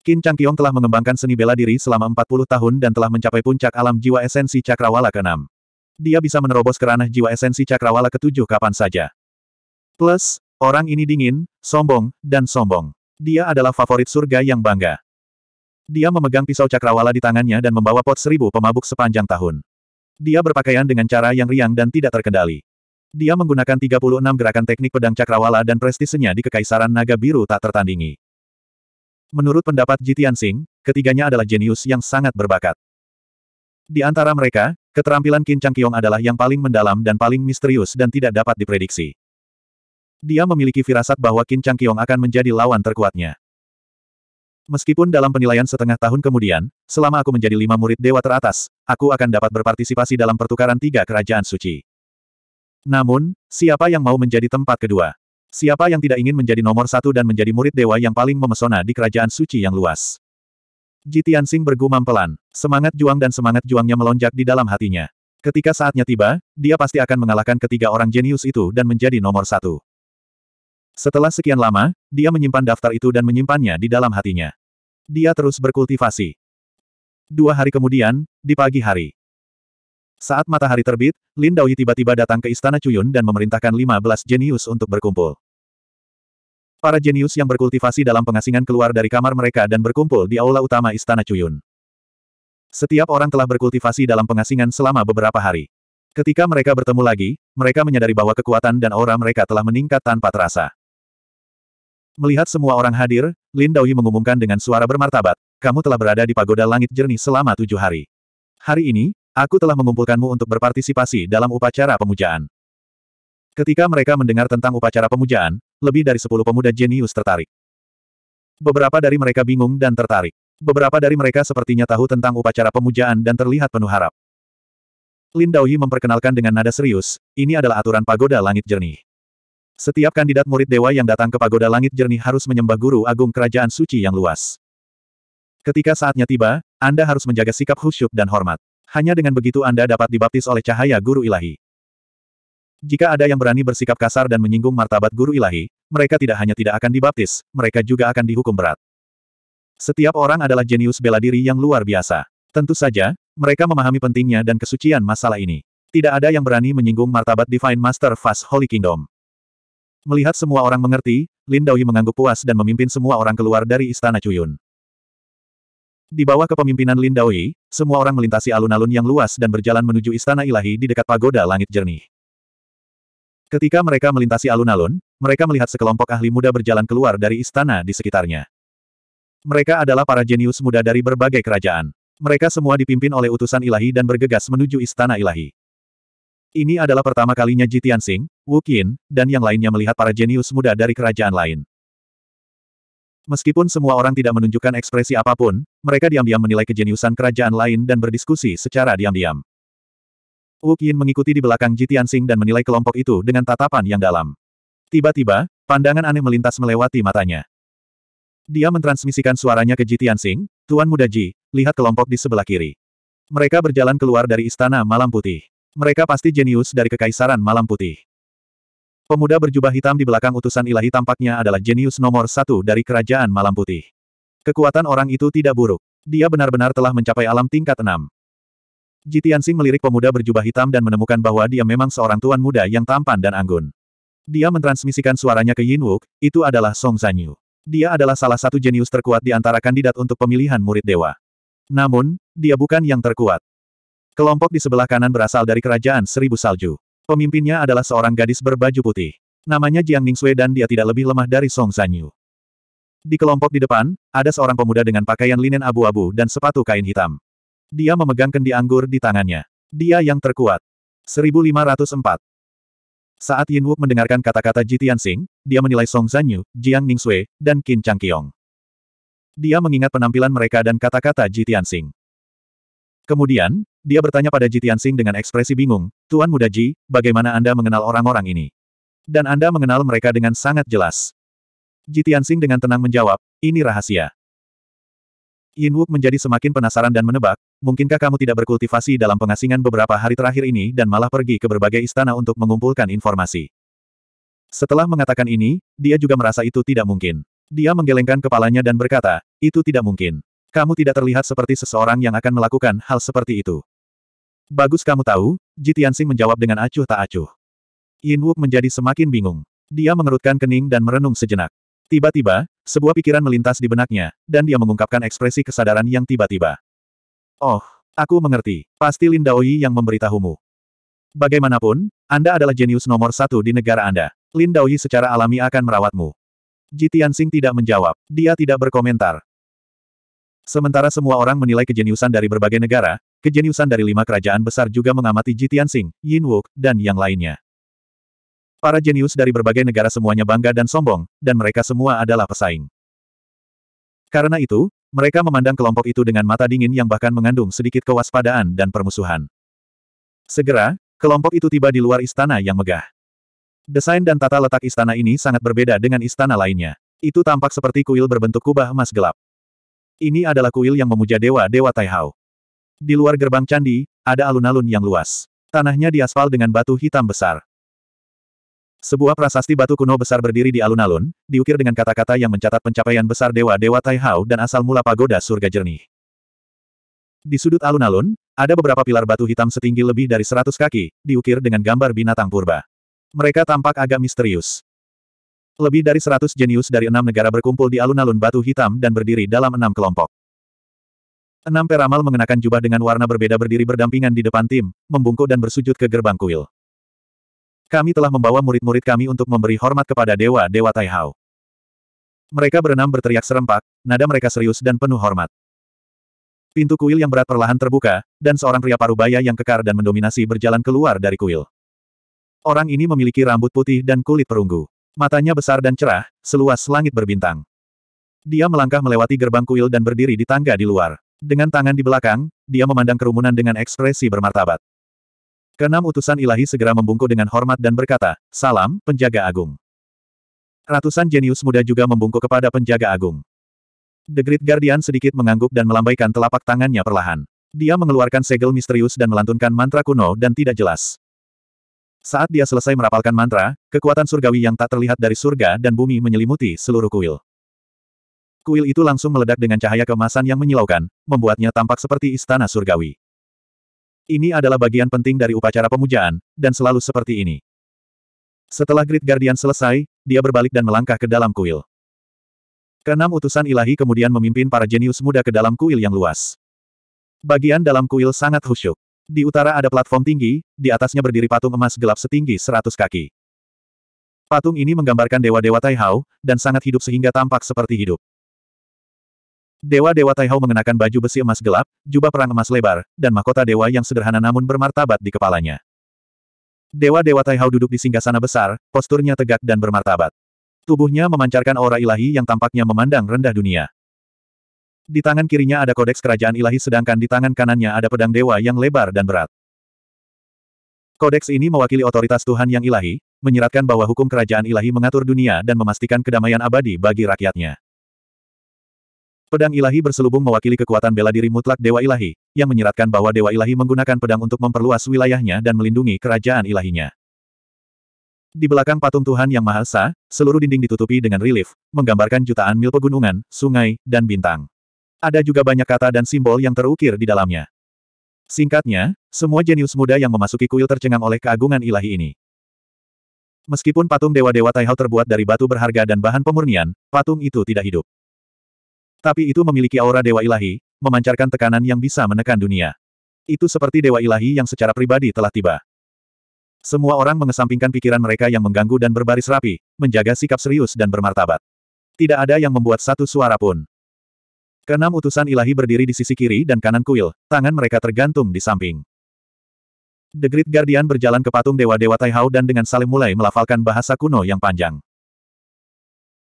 Qin Changqiong telah mengembangkan seni bela diri selama 40 tahun dan telah mencapai puncak alam jiwa esensi cakrawala ke-6. Dia bisa menerobos ke jiwa esensi cakrawala ke-7 kapan saja. Plus, orang ini dingin, sombong, dan sombong. Dia adalah favorit surga yang bangga. Dia memegang pisau cakrawala di tangannya dan membawa pot seribu pemabuk sepanjang tahun. Dia berpakaian dengan cara yang riang dan tidak terkendali. Dia menggunakan 36 gerakan teknik pedang cakrawala dan prestisenya di Kekaisaran Naga Biru tak tertandingi. Menurut pendapat Jitian Singh, ketiganya adalah jenius yang sangat berbakat. Di antara mereka, keterampilan Qin Chang Qiong adalah yang paling mendalam dan paling misterius dan tidak dapat diprediksi. Dia memiliki firasat bahwa Qin Chang Qiong akan menjadi lawan terkuatnya. Meskipun dalam penilaian setengah tahun kemudian, selama aku menjadi lima murid dewa teratas, aku akan dapat berpartisipasi dalam pertukaran tiga kerajaan suci. Namun, siapa yang mau menjadi tempat kedua? Siapa yang tidak ingin menjadi nomor satu dan menjadi murid dewa yang paling memesona di kerajaan suci yang luas? Jitian Sing bergumam pelan. Semangat juang dan semangat juangnya melonjak di dalam hatinya. Ketika saatnya tiba, dia pasti akan mengalahkan ketiga orang jenius itu dan menjadi nomor satu. Setelah sekian lama, dia menyimpan daftar itu dan menyimpannya di dalam hatinya. Dia terus berkultivasi. Dua hari kemudian, di pagi hari. Saat matahari terbit, Lin Daoyi tiba-tiba datang ke Istana Cuyun dan memerintahkan 15 jenius untuk berkumpul. Para jenius yang berkultivasi dalam pengasingan keluar dari kamar mereka dan berkumpul di aula utama Istana Cuyun. Setiap orang telah berkultivasi dalam pengasingan selama beberapa hari. Ketika mereka bertemu lagi, mereka menyadari bahwa kekuatan dan aura mereka telah meningkat tanpa terasa. Melihat semua orang hadir, Lin Daoyi mengumumkan dengan suara bermartabat, kamu telah berada di pagoda langit jernih selama tujuh hari. Hari ini, Aku telah mengumpulkanmu untuk berpartisipasi dalam upacara pemujaan. Ketika mereka mendengar tentang upacara pemujaan, lebih dari sepuluh pemuda jenius tertarik. Beberapa dari mereka bingung dan tertarik. Beberapa dari mereka sepertinya tahu tentang upacara pemujaan dan terlihat penuh harap. Lin Daoyi memperkenalkan dengan nada serius, ini adalah aturan pagoda langit jernih. Setiap kandidat murid dewa yang datang ke pagoda langit jernih harus menyembah guru agung kerajaan suci yang luas. Ketika saatnya tiba, Anda harus menjaga sikap khusyuk dan hormat hanya dengan begitu Anda dapat dibaptis oleh cahaya guru ilahi. Jika ada yang berani bersikap kasar dan menyinggung martabat guru ilahi, mereka tidak hanya tidak akan dibaptis, mereka juga akan dihukum berat. Setiap orang adalah jenius bela diri yang luar biasa. Tentu saja, mereka memahami pentingnya dan kesucian masalah ini. Tidak ada yang berani menyinggung martabat Divine Master Fast Holy Kingdom. Melihat semua orang mengerti, Lin Daoyi mengangguk puas dan memimpin semua orang keluar dari Istana Cuyun. Di bawah kepemimpinan Lin Daoyi, semua orang melintasi alun-alun yang luas dan berjalan menuju Istana Ilahi di dekat Pagoda Langit Jernih. Ketika mereka melintasi alun-alun, mereka melihat sekelompok ahli muda berjalan keluar dari istana di sekitarnya. Mereka adalah para jenius muda dari berbagai kerajaan. Mereka semua dipimpin oleh utusan ilahi dan bergegas menuju istana ilahi. Ini adalah pertama kalinya Jitian Singh, Wu Qin, dan yang lainnya melihat para jenius muda dari kerajaan lain. Meskipun semua orang tidak menunjukkan ekspresi apapun, mereka diam-diam menilai kejeniusan kerajaan lain dan berdiskusi secara diam-diam. Wu Qian mengikuti di belakang Ji Tianxing dan menilai kelompok itu dengan tatapan yang dalam. Tiba-tiba, pandangan aneh melintas melewati matanya. Dia mentransmisikan suaranya ke Ji Tianxing, Tuan Muda Ji, lihat kelompok di sebelah kiri. Mereka berjalan keluar dari istana malam putih. Mereka pasti jenius dari kekaisaran malam putih. Pemuda berjubah hitam di belakang utusan ilahi tampaknya adalah jenius nomor satu dari kerajaan malam putih. Kekuatan orang itu tidak buruk. Dia benar-benar telah mencapai alam tingkat enam. Jitiansing melirik pemuda berjubah hitam dan menemukan bahwa dia memang seorang tuan muda yang tampan dan anggun. Dia mentransmisikan suaranya ke Yin Wook, itu adalah Song Zanyu. Dia adalah salah satu jenius terkuat di antara kandidat untuk pemilihan murid dewa. Namun, dia bukan yang terkuat. Kelompok di sebelah kanan berasal dari kerajaan Seribu Salju. Pemimpinnya adalah seorang gadis berbaju putih. Namanya Jiang Ningxue dan dia tidak lebih lemah dari Song Zanyu. Di kelompok di depan, ada seorang pemuda dengan pakaian linen abu-abu dan sepatu kain hitam. Dia memegang kendi anggur di tangannya. Dia yang terkuat. 1504. Saat Yin Wuk mendengarkan kata-kata Ji Tianxing, dia menilai Song Zanyu, Jiang Ningxue, dan Qin Changqiong. Dia mengingat penampilan mereka dan kata-kata Ji Tianxing. Kemudian, dia bertanya pada Ji Tianxing dengan ekspresi bingung, Tuan Muda Ji, bagaimana Anda mengenal orang-orang ini? Dan Anda mengenal mereka dengan sangat jelas. Ji Tianxing dengan tenang menjawab, ini rahasia. Yin Wuk menjadi semakin penasaran dan menebak, mungkinkah kamu tidak berkultivasi dalam pengasingan beberapa hari terakhir ini dan malah pergi ke berbagai istana untuk mengumpulkan informasi? Setelah mengatakan ini, dia juga merasa itu tidak mungkin. Dia menggelengkan kepalanya dan berkata, itu tidak mungkin. Kamu tidak terlihat seperti seseorang yang akan melakukan hal seperti itu. Bagus kamu tahu, Ji menjawab dengan acuh tak acuh. Yin Wuk menjadi semakin bingung. Dia mengerutkan kening dan merenung sejenak. Tiba-tiba, sebuah pikiran melintas di benaknya, dan dia mengungkapkan ekspresi kesadaran yang tiba-tiba. Oh, aku mengerti. Pasti Lin Daoyi yang memberitahumu. Bagaimanapun, Anda adalah jenius nomor satu di negara Anda. Lin Daoyi secara alami akan merawatmu. Ji tidak menjawab. Dia tidak berkomentar. Sementara semua orang menilai kejeniusan dari berbagai negara, kejeniusan dari lima kerajaan besar juga mengamati Jitian Sing, Yin Wook, dan yang lainnya. Para jenius dari berbagai negara semuanya bangga dan sombong, dan mereka semua adalah pesaing. Karena itu, mereka memandang kelompok itu dengan mata dingin yang bahkan mengandung sedikit kewaspadaan dan permusuhan. Segera, kelompok itu tiba di luar istana yang megah. Desain dan tata letak istana ini sangat berbeda dengan istana lainnya. Itu tampak seperti kuil berbentuk kubah emas gelap. Ini adalah kuil yang memuja dewa-dewa Taihao. Di luar gerbang candi, ada alun-alun yang luas. Tanahnya diaspal dengan batu hitam besar. Sebuah prasasti batu kuno besar berdiri di alun-alun, diukir dengan kata-kata yang mencatat pencapaian besar dewa-dewa Taihao dan asal mula pagoda surga jernih. Di sudut alun-alun, ada beberapa pilar batu hitam setinggi lebih dari 100 kaki, diukir dengan gambar binatang purba. Mereka tampak agak misterius. Lebih dari seratus jenius dari enam negara berkumpul di alun-alun batu hitam dan berdiri dalam enam kelompok. Enam peramal mengenakan jubah dengan warna berbeda berdiri berdampingan di depan tim, membungkuk dan bersujud ke gerbang kuil. Kami telah membawa murid-murid kami untuk memberi hormat kepada dewa-dewa Taihao. Mereka berenam berteriak serempak, nada mereka serius dan penuh hormat. Pintu kuil yang berat perlahan terbuka, dan seorang pria parubaya yang kekar dan mendominasi berjalan keluar dari kuil. Orang ini memiliki rambut putih dan kulit perunggu. Matanya besar dan cerah, seluas langit berbintang. Dia melangkah melewati gerbang kuil dan berdiri di tangga di luar. Dengan tangan di belakang, dia memandang kerumunan dengan ekspresi bermartabat. Kenam utusan ilahi segera membungkuk dengan hormat dan berkata, Salam, penjaga agung. Ratusan jenius muda juga membungkuk kepada penjaga agung. The Great Guardian sedikit mengangguk dan melambaikan telapak tangannya perlahan. Dia mengeluarkan segel misterius dan melantunkan mantra kuno dan tidak jelas. Saat dia selesai merapalkan mantra, kekuatan surgawi yang tak terlihat dari surga dan bumi menyelimuti seluruh kuil. Kuil itu langsung meledak dengan cahaya kemasan yang menyilaukan, membuatnya tampak seperti istana surgawi. Ini adalah bagian penting dari upacara pemujaan, dan selalu seperti ini. Setelah Great Guardian selesai, dia berbalik dan melangkah ke dalam kuil. Keenam utusan ilahi kemudian memimpin para jenius muda ke dalam kuil yang luas. Bagian dalam kuil sangat khusyuk. Di utara ada platform tinggi, di atasnya berdiri patung emas gelap setinggi 100 kaki. Patung ini menggambarkan dewa-dewa Taihao, dan sangat hidup sehingga tampak seperti hidup. Dewa-dewa Taihao mengenakan baju besi emas gelap, jubah perang emas lebar, dan mahkota dewa yang sederhana namun bermartabat di kepalanya. Dewa-dewa Taihao duduk di singgah sana besar, posturnya tegak dan bermartabat. Tubuhnya memancarkan aura ilahi yang tampaknya memandang rendah dunia. Di tangan kirinya ada kodeks kerajaan ilahi sedangkan di tangan kanannya ada pedang dewa yang lebar dan berat. Kodeks ini mewakili otoritas Tuhan yang ilahi, menyiratkan bahwa hukum kerajaan ilahi mengatur dunia dan memastikan kedamaian abadi bagi rakyatnya. Pedang ilahi berselubung mewakili kekuatan bela diri mutlak dewa ilahi, yang menyiratkan bahwa dewa ilahi menggunakan pedang untuk memperluas wilayahnya dan melindungi kerajaan ilahinya. Di belakang patung Tuhan Yang mahal sa, seluruh dinding ditutupi dengan relief, menggambarkan jutaan mil pegunungan, sungai, dan bintang ada juga banyak kata dan simbol yang terukir di dalamnya. Singkatnya, semua jenius muda yang memasuki kuil tercengang oleh keagungan ilahi ini. Meskipun patung dewa-dewa Taihao terbuat dari batu berharga dan bahan pemurnian, patung itu tidak hidup. Tapi itu memiliki aura dewa ilahi, memancarkan tekanan yang bisa menekan dunia. Itu seperti dewa ilahi yang secara pribadi telah tiba. Semua orang mengesampingkan pikiran mereka yang mengganggu dan berbaris rapi, menjaga sikap serius dan bermartabat. Tidak ada yang membuat satu suara pun. Keenam utusan ilahi berdiri di sisi kiri dan kanan kuil, tangan mereka tergantung di samping. The Great Guardian berjalan ke patung dewa-dewa Taihao dan dengan saling mulai melafalkan bahasa kuno yang panjang.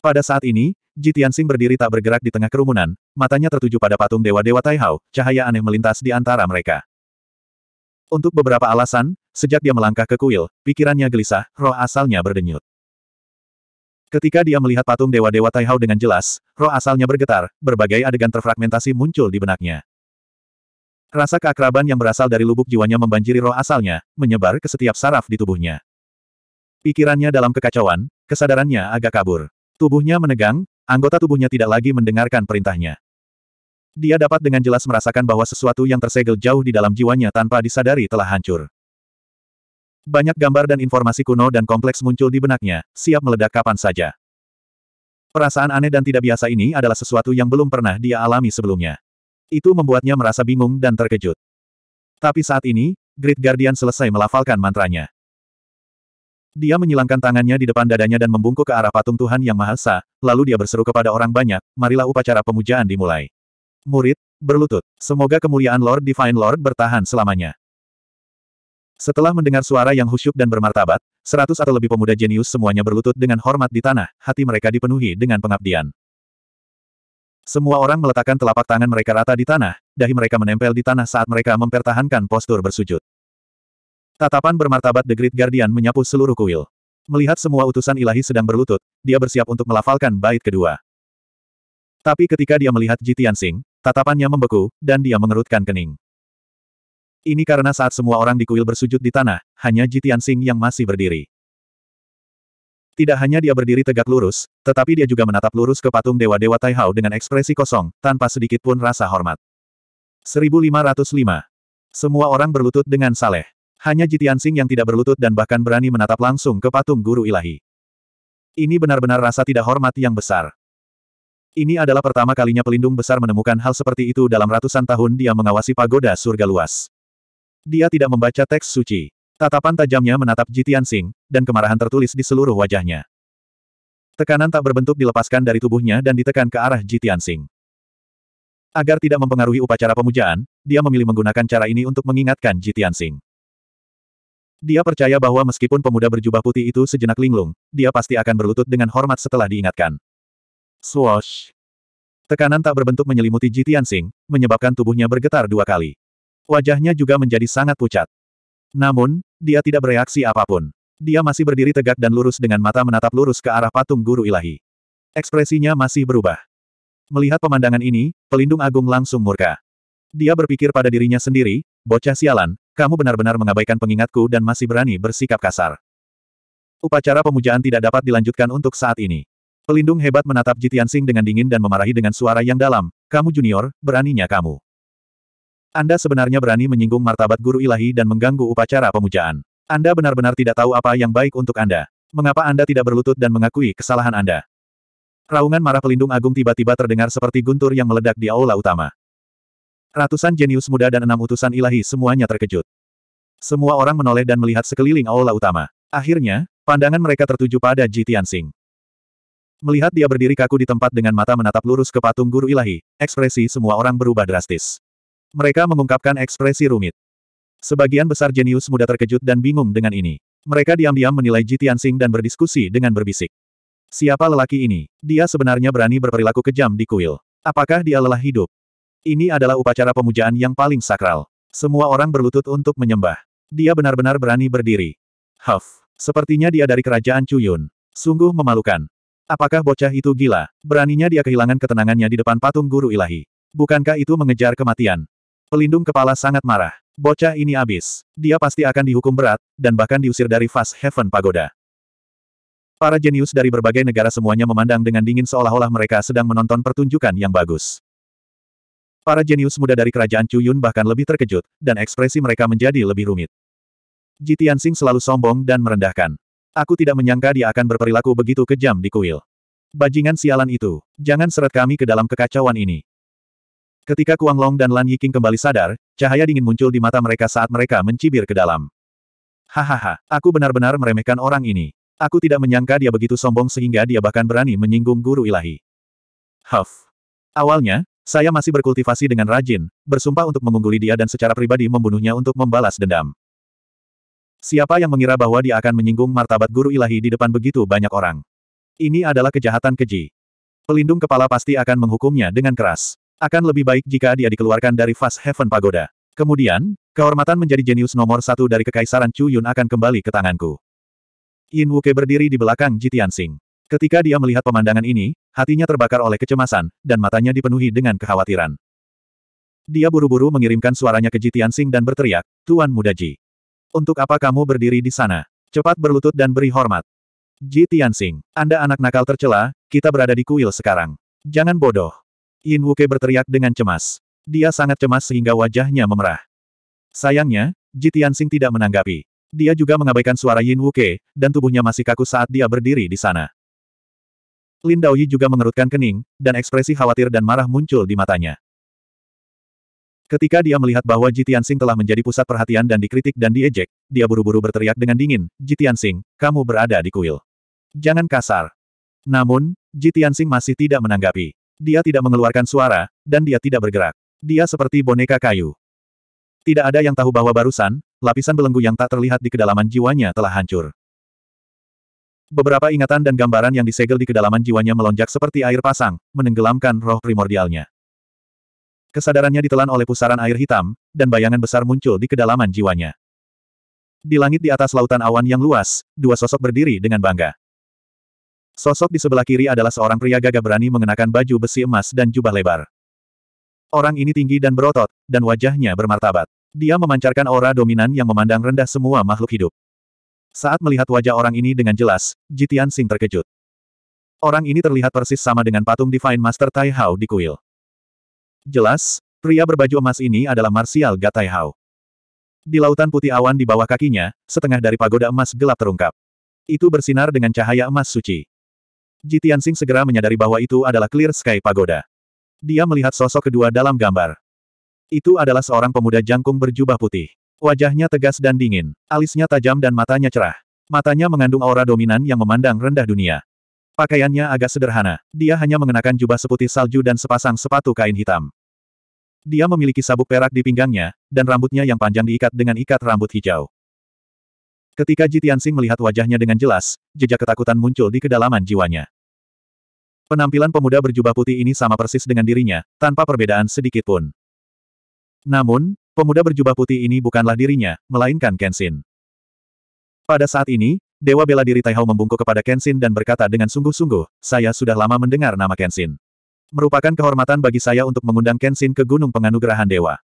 Pada saat ini, Ji Tianxing berdiri tak bergerak di tengah kerumunan, matanya tertuju pada patung dewa-dewa Taihao, cahaya aneh melintas di antara mereka. Untuk beberapa alasan, sejak dia melangkah ke kuil, pikirannya gelisah, roh asalnya berdenyut. Ketika dia melihat patung dewa-dewa Taihao dengan jelas, roh asalnya bergetar, berbagai adegan terfragmentasi muncul di benaknya. Rasa keakraban yang berasal dari lubuk jiwanya membanjiri roh asalnya, menyebar ke setiap saraf di tubuhnya. Pikirannya dalam kekacauan, kesadarannya agak kabur. Tubuhnya menegang, anggota tubuhnya tidak lagi mendengarkan perintahnya. Dia dapat dengan jelas merasakan bahwa sesuatu yang tersegel jauh di dalam jiwanya tanpa disadari telah hancur. Banyak gambar dan informasi kuno dan kompleks muncul di benaknya, siap meledak kapan saja. Perasaan aneh dan tidak biasa ini adalah sesuatu yang belum pernah dia alami sebelumnya. Itu membuatnya merasa bingung dan terkejut. Tapi saat ini, Great Guardian selesai melafalkan mantranya. Dia menyilangkan tangannya di depan dadanya dan membungkuk ke arah patung Tuhan Yang Maha Esa, lalu dia berseru kepada orang banyak, marilah upacara pemujaan dimulai. Murid, berlutut. Semoga kemuliaan Lord Divine Lord bertahan selamanya. Setelah mendengar suara yang khusyuk dan bermartabat, seratus atau lebih pemuda jenius semuanya berlutut dengan hormat di tanah, hati mereka dipenuhi dengan pengabdian. Semua orang meletakkan telapak tangan mereka rata di tanah, dahi mereka menempel di tanah saat mereka mempertahankan postur bersujud. Tatapan bermartabat The Great Guardian menyapu seluruh kuil. Melihat semua utusan ilahi sedang berlutut, dia bersiap untuk melafalkan bait kedua. Tapi ketika dia melihat Jitian Singh, tatapannya membeku, dan dia mengerutkan kening. Ini karena saat semua orang di kuil bersujud di tanah, hanya Jitian Sing yang masih berdiri. Tidak hanya dia berdiri tegak lurus, tetapi dia juga menatap lurus ke patung dewa-dewa Taihao dengan ekspresi kosong, tanpa sedikit pun rasa hormat. 1505. Semua orang berlutut dengan saleh. Hanya Jitian Sing yang tidak berlutut dan bahkan berani menatap langsung ke patung guru ilahi. Ini benar-benar rasa tidak hormat yang besar. Ini adalah pertama kalinya pelindung besar menemukan hal seperti itu dalam ratusan tahun dia mengawasi pagoda surga luas. Dia tidak membaca teks suci. Tatapan tajamnya menatap Jitian Sing, dan kemarahan tertulis di seluruh wajahnya. Tekanan tak berbentuk dilepaskan dari tubuhnya dan ditekan ke arah Jitian Sing. Agar tidak mempengaruhi upacara pemujaan, dia memilih menggunakan cara ini untuk mengingatkan Jitian Sing. Dia percaya bahwa meskipun pemuda berjubah putih itu sejenak linglung, dia pasti akan berlutut dengan hormat setelah diingatkan. Swoosh! Tekanan tak berbentuk menyelimuti Jitian Sing, menyebabkan tubuhnya bergetar dua kali. Wajahnya juga menjadi sangat pucat. Namun, dia tidak bereaksi apapun. Dia masih berdiri tegak dan lurus dengan mata menatap lurus ke arah patung guru ilahi. Ekspresinya masih berubah. Melihat pemandangan ini, pelindung agung langsung murka. Dia berpikir pada dirinya sendiri, bocah sialan, kamu benar-benar mengabaikan pengingatku dan masih berani bersikap kasar. Upacara pemujaan tidak dapat dilanjutkan untuk saat ini. Pelindung hebat menatap Jitian Sing dengan dingin dan memarahi dengan suara yang dalam, kamu junior, beraninya kamu. Anda sebenarnya berani menyinggung martabat guru ilahi dan mengganggu upacara pemujaan. Anda benar-benar tidak tahu apa yang baik untuk Anda. Mengapa Anda tidak berlutut dan mengakui kesalahan Anda? Raungan marah pelindung agung tiba-tiba terdengar seperti guntur yang meledak di aula utama. Ratusan jenius muda dan enam utusan ilahi semuanya terkejut. Semua orang menoleh dan melihat sekeliling aula utama. Akhirnya, pandangan mereka tertuju pada Ji Tianxing. Melihat dia berdiri kaku di tempat dengan mata menatap lurus ke patung guru ilahi, ekspresi semua orang berubah drastis. Mereka mengungkapkan ekspresi rumit. Sebagian besar jenius muda terkejut dan bingung dengan ini. Mereka diam-diam menilai Sing dan berdiskusi dengan berbisik. Siapa lelaki ini? Dia sebenarnya berani berperilaku kejam di kuil. Apakah dia lelah hidup? Ini adalah upacara pemujaan yang paling sakral. Semua orang berlutut untuk menyembah. Dia benar-benar berani berdiri. Huff, sepertinya dia dari kerajaan Cuyun. Sungguh memalukan. Apakah bocah itu gila? Beraninya dia kehilangan ketenangannya di depan patung guru ilahi. Bukankah itu mengejar kematian? Pelindung kepala sangat marah. Bocah ini abis. Dia pasti akan dihukum berat, dan bahkan diusir dari Fast Heaven Pagoda. Para jenius dari berbagai negara semuanya memandang dengan dingin seolah-olah mereka sedang menonton pertunjukan yang bagus. Para jenius muda dari kerajaan Cuyun bahkan lebih terkejut, dan ekspresi mereka menjadi lebih rumit. Jitian Sing selalu sombong dan merendahkan. Aku tidak menyangka dia akan berperilaku begitu kejam di kuil. Bajingan sialan itu, jangan seret kami ke dalam kekacauan ini. Ketika Kuang Long dan Lan Yiking kembali sadar, cahaya dingin muncul di mata mereka saat mereka mencibir ke dalam. Hahaha, aku benar-benar meremehkan orang ini. Aku tidak menyangka dia begitu sombong sehingga dia bahkan berani menyinggung guru ilahi. Huff. Awalnya, saya masih berkultivasi dengan rajin, bersumpah untuk mengungguli dia dan secara pribadi membunuhnya untuk membalas dendam. Siapa yang mengira bahwa dia akan menyinggung martabat guru ilahi di depan begitu banyak orang? Ini adalah kejahatan keji. Pelindung kepala pasti akan menghukumnya dengan keras. Akan lebih baik jika dia dikeluarkan dari Fast Heaven Pagoda. Kemudian, kehormatan menjadi jenius nomor satu dari Kekaisaran Chu Yun akan kembali ke tanganku. Yin Wuke berdiri di belakang Jitian Sing. Ketika dia melihat pemandangan ini, hatinya terbakar oleh kecemasan, dan matanya dipenuhi dengan kekhawatiran. Dia buru-buru mengirimkan suaranya ke Jitian Sing dan berteriak, Tuan Muda Ji. Untuk apa kamu berdiri di sana? Cepat berlutut dan beri hormat. Ji Tianxing, Anda anak nakal tercela, kita berada di kuil sekarang. Jangan bodoh. Yin Wuke berteriak dengan cemas. Dia sangat cemas sehingga wajahnya memerah. Sayangnya, Ji Tianxing tidak menanggapi. Dia juga mengabaikan suara Yin Wuke, dan tubuhnya masih kaku saat dia berdiri di sana. Lin Daoyi juga mengerutkan kening, dan ekspresi khawatir dan marah muncul di matanya. Ketika dia melihat bahwa Ji Tianxing telah menjadi pusat perhatian dan dikritik dan diejek, dia buru-buru berteriak dengan dingin, Ji Tianxing, kamu berada di kuil. Jangan kasar. Namun, Ji Tianxing masih tidak menanggapi. Dia tidak mengeluarkan suara, dan dia tidak bergerak. Dia seperti boneka kayu. Tidak ada yang tahu bahwa barusan, lapisan belenggu yang tak terlihat di kedalaman jiwanya telah hancur. Beberapa ingatan dan gambaran yang disegel di kedalaman jiwanya melonjak seperti air pasang, menenggelamkan roh primordialnya. Kesadarannya ditelan oleh pusaran air hitam, dan bayangan besar muncul di kedalaman jiwanya. Di langit di atas lautan awan yang luas, dua sosok berdiri dengan bangga. Sosok di sebelah kiri adalah seorang pria gagah berani mengenakan baju besi emas dan jubah lebar. Orang ini tinggi dan berotot, dan wajahnya bermartabat. Dia memancarkan aura dominan yang memandang rendah semua makhluk hidup. Saat melihat wajah orang ini dengan jelas, Jitian Sing terkejut. Orang ini terlihat persis sama dengan patung Divine Master Tai Hao di kuil. Jelas, pria berbaju emas ini adalah Martial Ga Tai Hao. Di lautan putih awan di bawah kakinya, setengah dari pagoda emas gelap terungkap. Itu bersinar dengan cahaya emas suci. Ji Tianxing segera menyadari bahwa itu adalah Clear Sky Pagoda. Dia melihat sosok kedua dalam gambar. Itu adalah seorang pemuda jangkung berjubah putih. Wajahnya tegas dan dingin, alisnya tajam dan matanya cerah. Matanya mengandung aura dominan yang memandang rendah dunia. Pakaiannya agak sederhana, dia hanya mengenakan jubah seputih salju dan sepasang sepatu kain hitam. Dia memiliki sabuk perak di pinggangnya, dan rambutnya yang panjang diikat dengan ikat rambut hijau. Ketika Ji Tianxing melihat wajahnya dengan jelas, jejak ketakutan muncul di kedalaman jiwanya. Penampilan pemuda berjubah putih ini sama persis dengan dirinya, tanpa perbedaan sedikit pun. Namun, pemuda berjubah putih ini bukanlah dirinya, melainkan Kenshin. Pada saat ini, Dewa Bela Diri Taihao membungkuk kepada Kenshin dan berkata dengan sungguh-sungguh, saya sudah lama mendengar nama Kenshin. Merupakan kehormatan bagi saya untuk mengundang Kenshin ke Gunung Penganugerahan Dewa.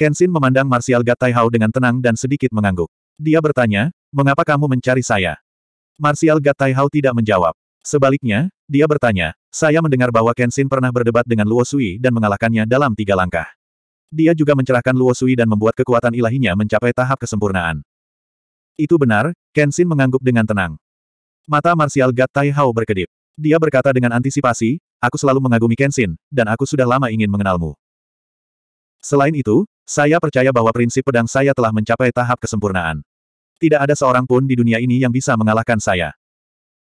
Kenshin memandang Martial God Taihao dengan tenang dan sedikit mengangguk. Dia bertanya, mengapa kamu mencari saya? Martial Gataihao tidak menjawab. Sebaliknya, dia bertanya, saya mendengar bahwa Kenshin pernah berdebat dengan Luo Sui dan mengalahkannya dalam tiga langkah. Dia juga mencerahkan Luo Sui dan membuat kekuatan ilahinya mencapai tahap kesempurnaan. Itu benar, Kenshin mengangguk dengan tenang. Mata Martial Gataihao berkedip. Dia berkata dengan antisipasi, aku selalu mengagumi Kenshin, dan aku sudah lama ingin mengenalmu. Selain itu, saya percaya bahwa prinsip pedang saya telah mencapai tahap kesempurnaan. Tidak ada seorang pun di dunia ini yang bisa mengalahkan saya.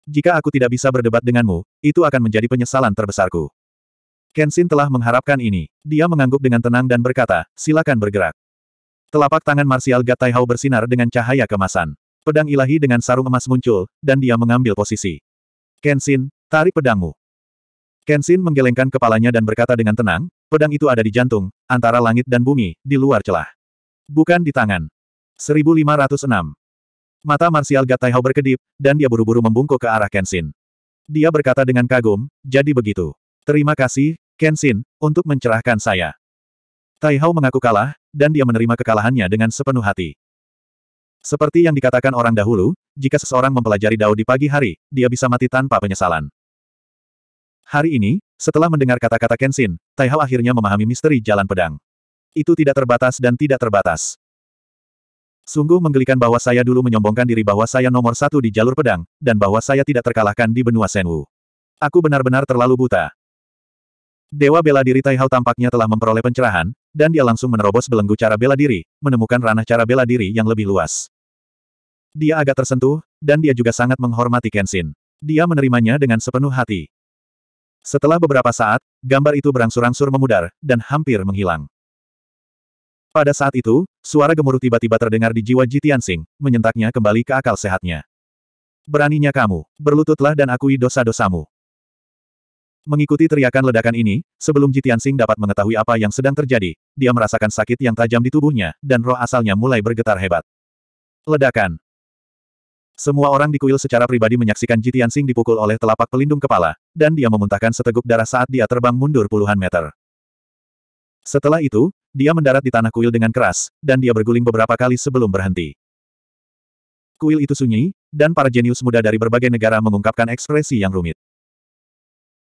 Jika aku tidak bisa berdebat denganmu, itu akan menjadi penyesalan terbesarku. Kenshin telah mengharapkan ini. Dia mengangguk dengan tenang dan berkata, silakan bergerak. Telapak tangan Marsial Gataihau bersinar dengan cahaya kemasan. Pedang ilahi dengan sarung emas muncul, dan dia mengambil posisi. Kenshin, tarik pedangmu. Kenshin menggelengkan kepalanya dan berkata dengan tenang, pedang itu ada di jantung, antara langit dan bumi, di luar celah. Bukan di tangan. 1506. Mata Marsial Gataihao berkedip, dan dia buru-buru membungkuk ke arah Kenshin. Dia berkata dengan kagum, jadi begitu. Terima kasih, Kenshin, untuk mencerahkan saya. Taihau mengaku kalah, dan dia menerima kekalahannya dengan sepenuh hati. Seperti yang dikatakan orang dahulu, jika seseorang mempelajari Dao di pagi hari, dia bisa mati tanpa penyesalan. Hari ini, setelah mendengar kata-kata Kenshin, Taihau akhirnya memahami misteri jalan pedang. Itu tidak terbatas dan tidak terbatas. Sungguh menggelikan bahwa saya dulu menyombongkan diri bahwa saya nomor satu di jalur pedang, dan bahwa saya tidak terkalahkan di benua Senwu. Aku benar-benar terlalu buta. Dewa bela diri Taihao tampaknya telah memperoleh pencerahan, dan dia langsung menerobos belenggu cara bela diri, menemukan ranah cara bela diri yang lebih luas. Dia agak tersentuh, dan dia juga sangat menghormati Kenshin. Dia menerimanya dengan sepenuh hati. Setelah beberapa saat, gambar itu berangsur-angsur memudar, dan hampir menghilang. Pada saat itu, suara gemuruh tiba-tiba terdengar di jiwa Jitian Sing, menyentaknya kembali ke akal sehatnya. Beraninya kamu, berlututlah dan akui dosa-dosamu. Mengikuti teriakan ledakan ini, sebelum Jitian Sing dapat mengetahui apa yang sedang terjadi, dia merasakan sakit yang tajam di tubuhnya, dan roh asalnya mulai bergetar hebat. Ledakan. Semua orang di kuil secara pribadi menyaksikan Jitian Sing dipukul oleh telapak pelindung kepala, dan dia memuntahkan seteguk darah saat dia terbang mundur puluhan meter. Setelah itu, dia mendarat di tanah kuil dengan keras, dan dia berguling beberapa kali sebelum berhenti. Kuil itu sunyi, dan para jenius muda dari berbagai negara mengungkapkan ekspresi yang rumit.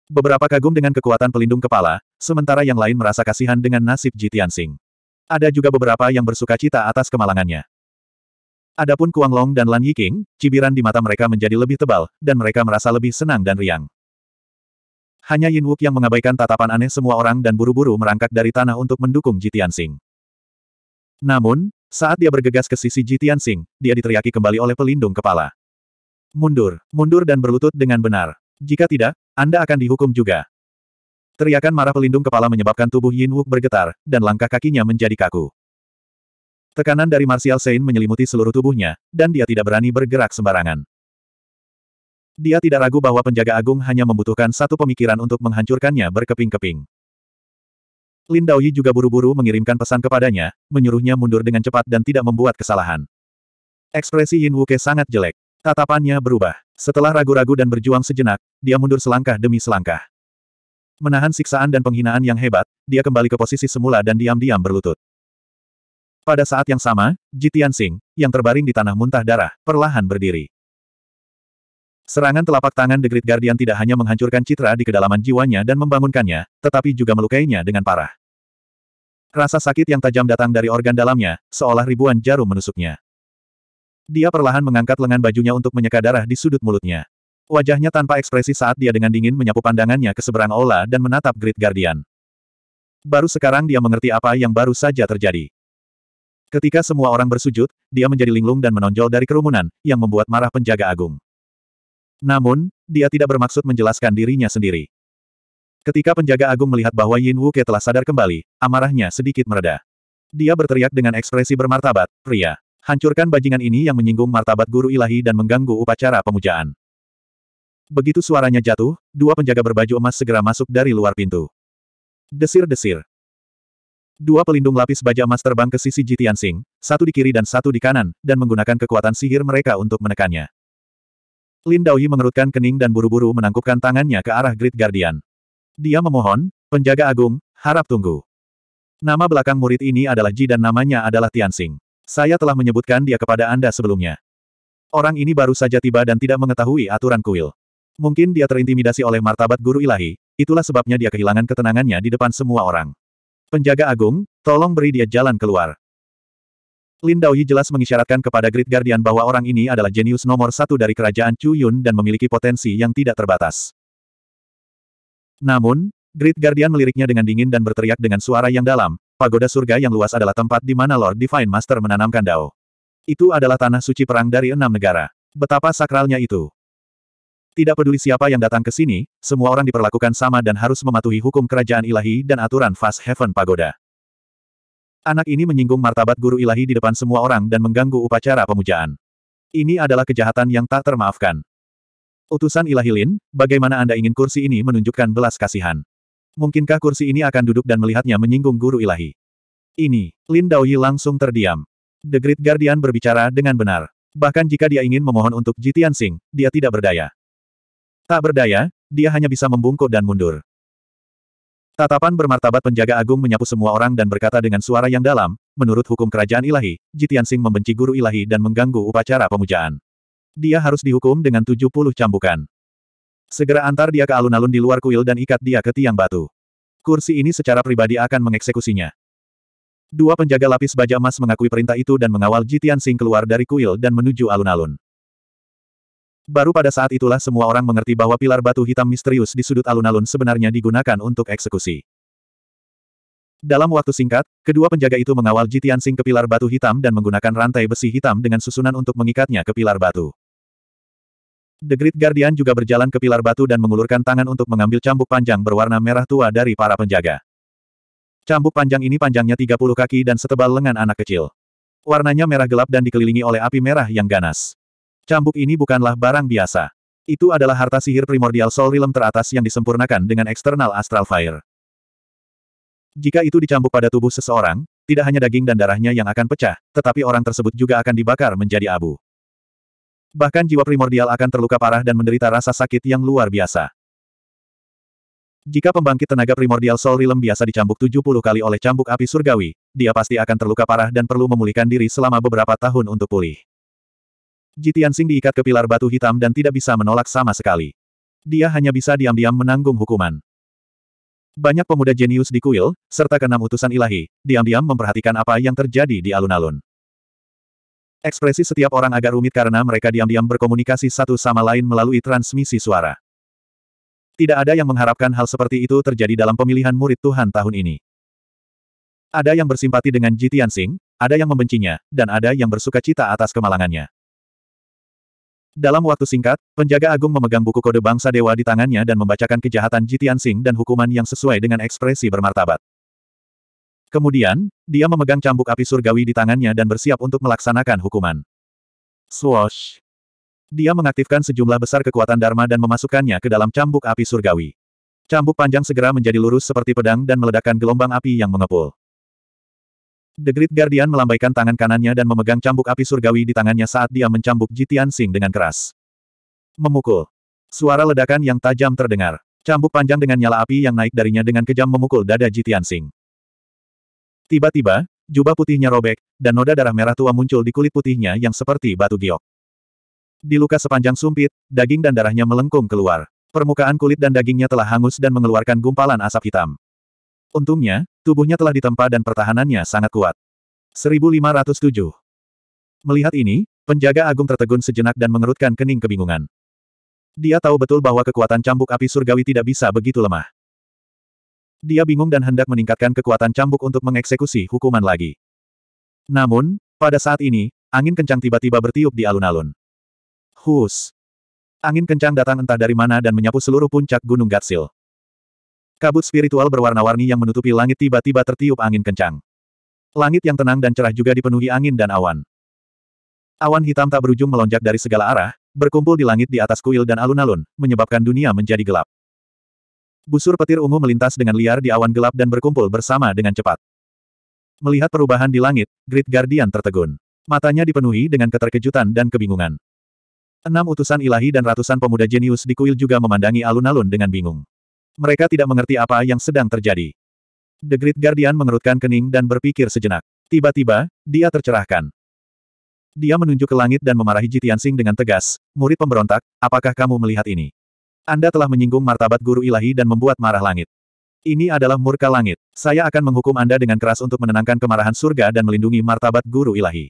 Beberapa kagum dengan kekuatan pelindung kepala, sementara yang lain merasa kasihan dengan nasib Jitian Sing. Ada juga beberapa yang bersuka cita atas kemalangannya. Adapun Kuang Long dan Lan Yiking, cibiran di mata mereka menjadi lebih tebal, dan mereka merasa lebih senang dan riang. Hanya Yin Wook yang mengabaikan tatapan aneh semua orang dan buru-buru merangkak dari tanah untuk mendukung Jitian Sing. Namun, saat dia bergegas ke sisi Jitian Sing, dia diteriaki kembali oleh pelindung kepala. Mundur, mundur dan berlutut dengan benar. Jika tidak, Anda akan dihukum juga. Teriakan marah pelindung kepala menyebabkan tubuh Yin Wook bergetar, dan langkah kakinya menjadi kaku. Tekanan dari Martial Sein menyelimuti seluruh tubuhnya, dan dia tidak berani bergerak sembarangan. Dia tidak ragu bahwa penjaga agung hanya membutuhkan satu pemikiran untuk menghancurkannya berkeping-keping. Lin Daoyi juga buru-buru mengirimkan pesan kepadanya, menyuruhnya mundur dengan cepat dan tidak membuat kesalahan. Ekspresi Yin Wuke sangat jelek. Tatapannya berubah. Setelah ragu-ragu dan berjuang sejenak, dia mundur selangkah demi selangkah. Menahan siksaan dan penghinaan yang hebat, dia kembali ke posisi semula dan diam-diam berlutut. Pada saat yang sama, Jitian Sing, yang terbaring di tanah muntah darah, perlahan berdiri. Serangan telapak tangan The Great Guardian tidak hanya menghancurkan citra di kedalaman jiwanya dan membangunkannya, tetapi juga melukainya dengan parah. Rasa sakit yang tajam datang dari organ dalamnya, seolah ribuan jarum menusuknya. Dia perlahan mengangkat lengan bajunya untuk menyeka darah di sudut mulutnya. Wajahnya tanpa ekspresi saat dia dengan dingin menyapu pandangannya ke seberang Ola dan menatap Great Guardian. Baru sekarang dia mengerti apa yang baru saja terjadi. Ketika semua orang bersujud, dia menjadi linglung dan menonjol dari kerumunan, yang membuat marah penjaga agung. Namun, dia tidak bermaksud menjelaskan dirinya sendiri. Ketika penjaga agung melihat bahwa Yin Wu Ke telah sadar kembali, amarahnya sedikit mereda. Dia berteriak dengan ekspresi bermartabat, pria. Hancurkan bajingan ini yang menyinggung martabat guru ilahi dan mengganggu upacara pemujaan. Begitu suaranya jatuh, dua penjaga berbaju emas segera masuk dari luar pintu. Desir-desir. Dua pelindung lapis baja emas terbang ke sisi Jitian Sing, satu di kiri dan satu di kanan, dan menggunakan kekuatan sihir mereka untuk menekannya. Lin Daoyi mengerutkan kening dan buru-buru menangkupkan tangannya ke arah Great Guardian. Dia memohon, penjaga agung, harap tunggu. Nama belakang murid ini adalah Ji dan namanya adalah Tianxing. Saya telah menyebutkan dia kepada Anda sebelumnya. Orang ini baru saja tiba dan tidak mengetahui aturan kuil. Mungkin dia terintimidasi oleh martabat guru ilahi, itulah sebabnya dia kehilangan ketenangannya di depan semua orang. Penjaga agung, tolong beri dia jalan keluar. Lin Daoyi jelas mengisyaratkan kepada Great Guardian bahwa orang ini adalah jenius nomor satu dari kerajaan Chu Yun dan memiliki potensi yang tidak terbatas. Namun, Great Guardian meliriknya dengan dingin dan berteriak dengan suara yang dalam, pagoda surga yang luas adalah tempat di mana Lord Divine Master menanamkan Dao. Itu adalah tanah suci perang dari enam negara. Betapa sakralnya itu. Tidak peduli siapa yang datang ke sini, semua orang diperlakukan sama dan harus mematuhi hukum kerajaan ilahi dan aturan Fast Heaven Pagoda. Anak ini menyinggung martabat guru ilahi di depan semua orang dan mengganggu upacara pemujaan. Ini adalah kejahatan yang tak termaafkan. Utusan ilahi Lin, bagaimana Anda ingin kursi ini menunjukkan belas kasihan? Mungkinkah kursi ini akan duduk dan melihatnya menyinggung guru ilahi? Ini, Lin Daoyi langsung terdiam. The Great Guardian berbicara dengan benar. Bahkan jika dia ingin memohon untuk Jitian Sing, dia tidak berdaya. Tak berdaya, dia hanya bisa membungkuk dan mundur. Tatapan bermartabat penjaga agung menyapu semua orang dan berkata dengan suara yang dalam, menurut hukum kerajaan ilahi, Jitian Jitiansing membenci guru ilahi dan mengganggu upacara pemujaan. Dia harus dihukum dengan 70 cambukan. Segera antar dia ke alun-alun di luar kuil dan ikat dia ke tiang batu. Kursi ini secara pribadi akan mengeksekusinya. Dua penjaga lapis baja emas mengakui perintah itu dan mengawal Jitian Jitiansing keluar dari kuil dan menuju alun-alun. Baru pada saat itulah semua orang mengerti bahwa pilar batu hitam misterius di sudut alun-alun sebenarnya digunakan untuk eksekusi. Dalam waktu singkat, kedua penjaga itu mengawal Jitian Sing ke pilar batu hitam dan menggunakan rantai besi hitam dengan susunan untuk mengikatnya ke pilar batu. The Great Guardian juga berjalan ke pilar batu dan mengulurkan tangan untuk mengambil cambuk panjang berwarna merah tua dari para penjaga. Cambuk panjang ini panjangnya 30 kaki dan setebal lengan anak kecil. Warnanya merah gelap dan dikelilingi oleh api merah yang ganas. Cambuk ini bukanlah barang biasa. Itu adalah harta sihir primordial Soul Realm teratas yang disempurnakan dengan eksternal Astral Fire. Jika itu dicambuk pada tubuh seseorang, tidak hanya daging dan darahnya yang akan pecah, tetapi orang tersebut juga akan dibakar menjadi abu. Bahkan jiwa primordial akan terluka parah dan menderita rasa sakit yang luar biasa. Jika pembangkit tenaga primordial Soul Realm biasa dicambuk 70 kali oleh cambuk api surgawi, dia pasti akan terluka parah dan perlu memulihkan diri selama beberapa tahun untuk pulih. Jitian Sing diikat ke pilar batu hitam dan tidak bisa menolak sama sekali. Dia hanya bisa diam-diam menanggung hukuman. Banyak pemuda jenius di kuil, serta keenam utusan ilahi, diam-diam memperhatikan apa yang terjadi di alun-alun. Ekspresi setiap orang agak rumit karena mereka diam-diam berkomunikasi satu sama lain melalui transmisi suara. Tidak ada yang mengharapkan hal seperti itu terjadi dalam pemilihan murid Tuhan tahun ini. Ada yang bersimpati dengan Jitian Sing, ada yang membencinya, dan ada yang bersuka cita atas kemalangannya. Dalam waktu singkat, penjaga agung memegang buku kode bangsa dewa di tangannya dan membacakan kejahatan Jitian Sing dan hukuman yang sesuai dengan ekspresi bermartabat. Kemudian, dia memegang cambuk api surgawi di tangannya dan bersiap untuk melaksanakan hukuman. Swoosh! Dia mengaktifkan sejumlah besar kekuatan Dharma dan memasukkannya ke dalam cambuk api surgawi. Cambuk panjang segera menjadi lurus seperti pedang dan meledakkan gelombang api yang mengepul. The Great Guardian melambaikan tangan kanannya dan memegang cambuk api surgawi di tangannya saat dia mencambuk Jitian Sing dengan keras. Memukul. Suara ledakan yang tajam terdengar. Cambuk panjang dengan nyala api yang naik darinya dengan kejam memukul dada Jitian Sing. Tiba-tiba, jubah putihnya robek, dan noda darah merah tua muncul di kulit putihnya yang seperti batu giok. Di luka sepanjang sumpit, daging dan darahnya melengkung keluar. Permukaan kulit dan dagingnya telah hangus dan mengeluarkan gumpalan asap hitam. Untungnya, Tubuhnya telah ditempa dan pertahanannya sangat kuat. 1507. Melihat ini, penjaga agung tertegun sejenak dan mengerutkan kening kebingungan. Dia tahu betul bahwa kekuatan cambuk api surgawi tidak bisa begitu lemah. Dia bingung dan hendak meningkatkan kekuatan cambuk untuk mengeksekusi hukuman lagi. Namun, pada saat ini, angin kencang tiba-tiba bertiup di alun-alun. Hus! Angin kencang datang entah dari mana dan menyapu seluruh puncak Gunung Gatsil. Kabut spiritual berwarna-warni yang menutupi langit tiba-tiba tertiup angin kencang. Langit yang tenang dan cerah juga dipenuhi angin dan awan. Awan hitam tak berujung melonjak dari segala arah, berkumpul di langit di atas kuil dan alun-alun, menyebabkan dunia menjadi gelap. Busur petir ungu melintas dengan liar di awan gelap dan berkumpul bersama dengan cepat. Melihat perubahan di langit, Great Guardian tertegun. Matanya dipenuhi dengan keterkejutan dan kebingungan. Enam utusan ilahi dan ratusan pemuda jenius di kuil juga memandangi alun-alun dengan bingung. Mereka tidak mengerti apa yang sedang terjadi. The Great Guardian mengerutkan kening dan berpikir sejenak. Tiba-tiba, dia tercerahkan. Dia menunjuk ke langit dan memarahi Jitian Sing dengan tegas, murid pemberontak, apakah kamu melihat ini? Anda telah menyinggung martabat guru ilahi dan membuat marah langit. Ini adalah murka langit. Saya akan menghukum Anda dengan keras untuk menenangkan kemarahan surga dan melindungi martabat guru ilahi.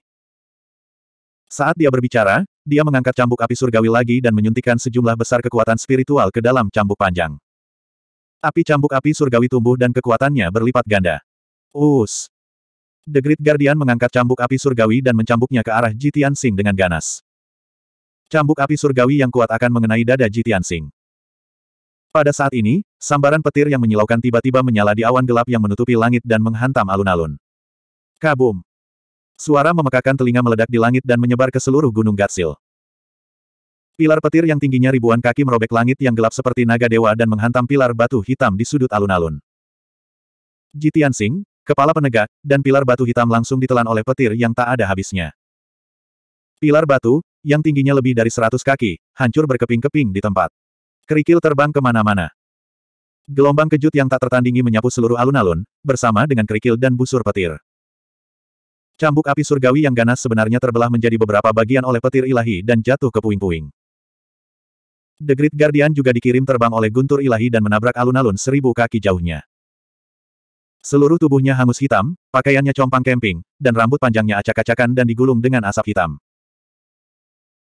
Saat dia berbicara, dia mengangkat cambuk api surgawi lagi dan menyuntikkan sejumlah besar kekuatan spiritual ke dalam cambuk panjang. Api cambuk api surgawi tumbuh dan kekuatannya berlipat ganda. Us. The Great Guardian mengangkat cambuk api surgawi dan mencambuknya ke arah Jitian Sing dengan ganas. Cambuk api surgawi yang kuat akan mengenai dada Jitian Sing. Pada saat ini, sambaran petir yang menyilaukan tiba-tiba menyala di awan gelap yang menutupi langit dan menghantam alun-alun. Kabum. Suara memekakan telinga meledak di langit dan menyebar ke seluruh gunung Gatsil. Pilar petir yang tingginya ribuan kaki merobek langit yang gelap seperti naga dewa dan menghantam pilar batu hitam di sudut alun-alun. Jitian Sing, kepala penegak, dan pilar batu hitam langsung ditelan oleh petir yang tak ada habisnya. Pilar batu, yang tingginya lebih dari seratus kaki, hancur berkeping-keping di tempat. Kerikil terbang kemana-mana. Gelombang kejut yang tak tertandingi menyapu seluruh alun-alun, bersama dengan kerikil dan busur petir. Cambuk api surgawi yang ganas sebenarnya terbelah menjadi beberapa bagian oleh petir ilahi dan jatuh ke puing-puing. The Great Guardian juga dikirim terbang oleh guntur ilahi dan menabrak alun-alun seribu kaki jauhnya. Seluruh tubuhnya hangus hitam, pakaiannya compang kemping, dan rambut panjangnya acak-acakan dan digulung dengan asap hitam.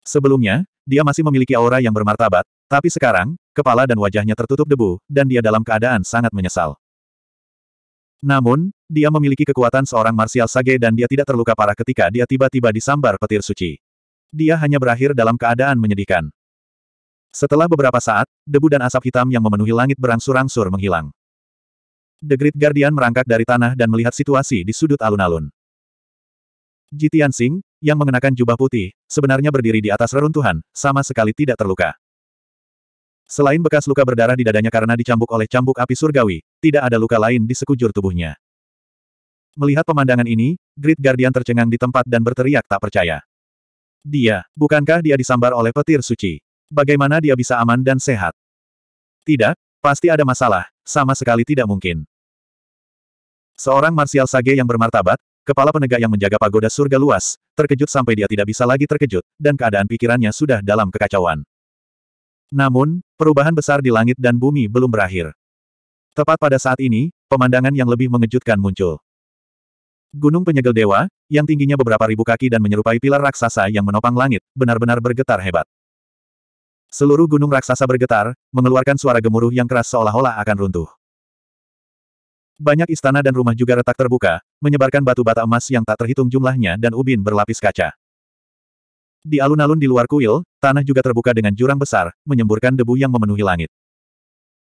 Sebelumnya, dia masih memiliki aura yang bermartabat, tapi sekarang, kepala dan wajahnya tertutup debu, dan dia dalam keadaan sangat menyesal. Namun, dia memiliki kekuatan seorang marsial sage dan dia tidak terluka parah ketika dia tiba-tiba disambar petir suci. Dia hanya berakhir dalam keadaan menyedihkan. Setelah beberapa saat, debu dan asap hitam yang memenuhi langit berangsur-angsur menghilang. The Great Guardian merangkak dari tanah dan melihat situasi di sudut alun-alun. Jitian Singh, yang mengenakan jubah putih, sebenarnya berdiri di atas reruntuhan, sama sekali tidak terluka. Selain bekas luka berdarah di dadanya karena dicambuk oleh cambuk api surgawi, tidak ada luka lain di sekujur tubuhnya. Melihat pemandangan ini, Great Guardian tercengang di tempat dan berteriak tak percaya. Dia, bukankah dia disambar oleh petir suci? Bagaimana dia bisa aman dan sehat? Tidak, pasti ada masalah, sama sekali tidak mungkin. Seorang Marsial Sage yang bermartabat, kepala penegak yang menjaga pagoda surga luas, terkejut sampai dia tidak bisa lagi terkejut, dan keadaan pikirannya sudah dalam kekacauan. Namun, perubahan besar di langit dan bumi belum berakhir. Tepat pada saat ini, pemandangan yang lebih mengejutkan muncul. Gunung penyegel dewa, yang tingginya beberapa ribu kaki dan menyerupai pilar raksasa yang menopang langit, benar-benar bergetar hebat. Seluruh gunung raksasa bergetar, mengeluarkan suara gemuruh yang keras seolah-olah akan runtuh. Banyak istana dan rumah juga retak terbuka, menyebarkan batu bata emas yang tak terhitung jumlahnya dan ubin berlapis kaca. Di alun-alun di luar kuil, tanah juga terbuka dengan jurang besar, menyemburkan debu yang memenuhi langit.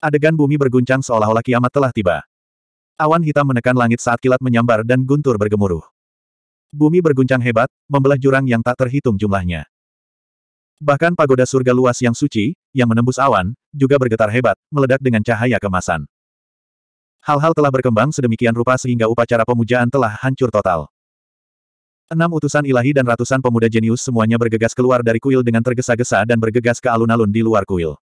Adegan bumi berguncang seolah-olah kiamat telah tiba. Awan hitam menekan langit saat kilat menyambar dan guntur bergemuruh. Bumi berguncang hebat, membelah jurang yang tak terhitung jumlahnya. Bahkan pagoda surga luas yang suci, yang menembus awan, juga bergetar hebat, meledak dengan cahaya kemasan. Hal-hal telah berkembang sedemikian rupa sehingga upacara pemujaan telah hancur total. Enam utusan ilahi dan ratusan pemuda jenius semuanya bergegas keluar dari kuil dengan tergesa-gesa dan bergegas ke alun-alun di luar kuil.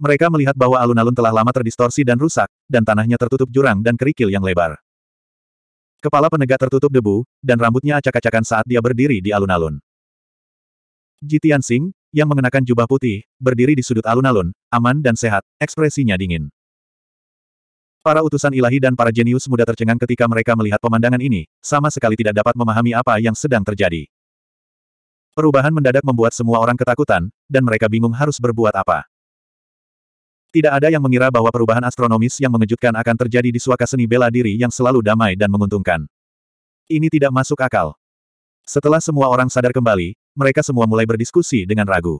Mereka melihat bahwa alun-alun telah lama terdistorsi dan rusak, dan tanahnya tertutup jurang dan kerikil yang lebar. Kepala penegak tertutup debu, dan rambutnya acak-acakan saat dia berdiri di alun-alun. Jitian Singh, yang mengenakan jubah putih, berdiri di sudut alun-alun, aman dan sehat, ekspresinya dingin. Para utusan ilahi dan para jenius muda tercengang ketika mereka melihat pemandangan ini, sama sekali tidak dapat memahami apa yang sedang terjadi. Perubahan mendadak membuat semua orang ketakutan, dan mereka bingung harus berbuat apa. Tidak ada yang mengira bahwa perubahan astronomis yang mengejutkan akan terjadi di suaka seni bela diri yang selalu damai dan menguntungkan. Ini tidak masuk akal. Setelah semua orang sadar kembali, mereka semua mulai berdiskusi dengan ragu.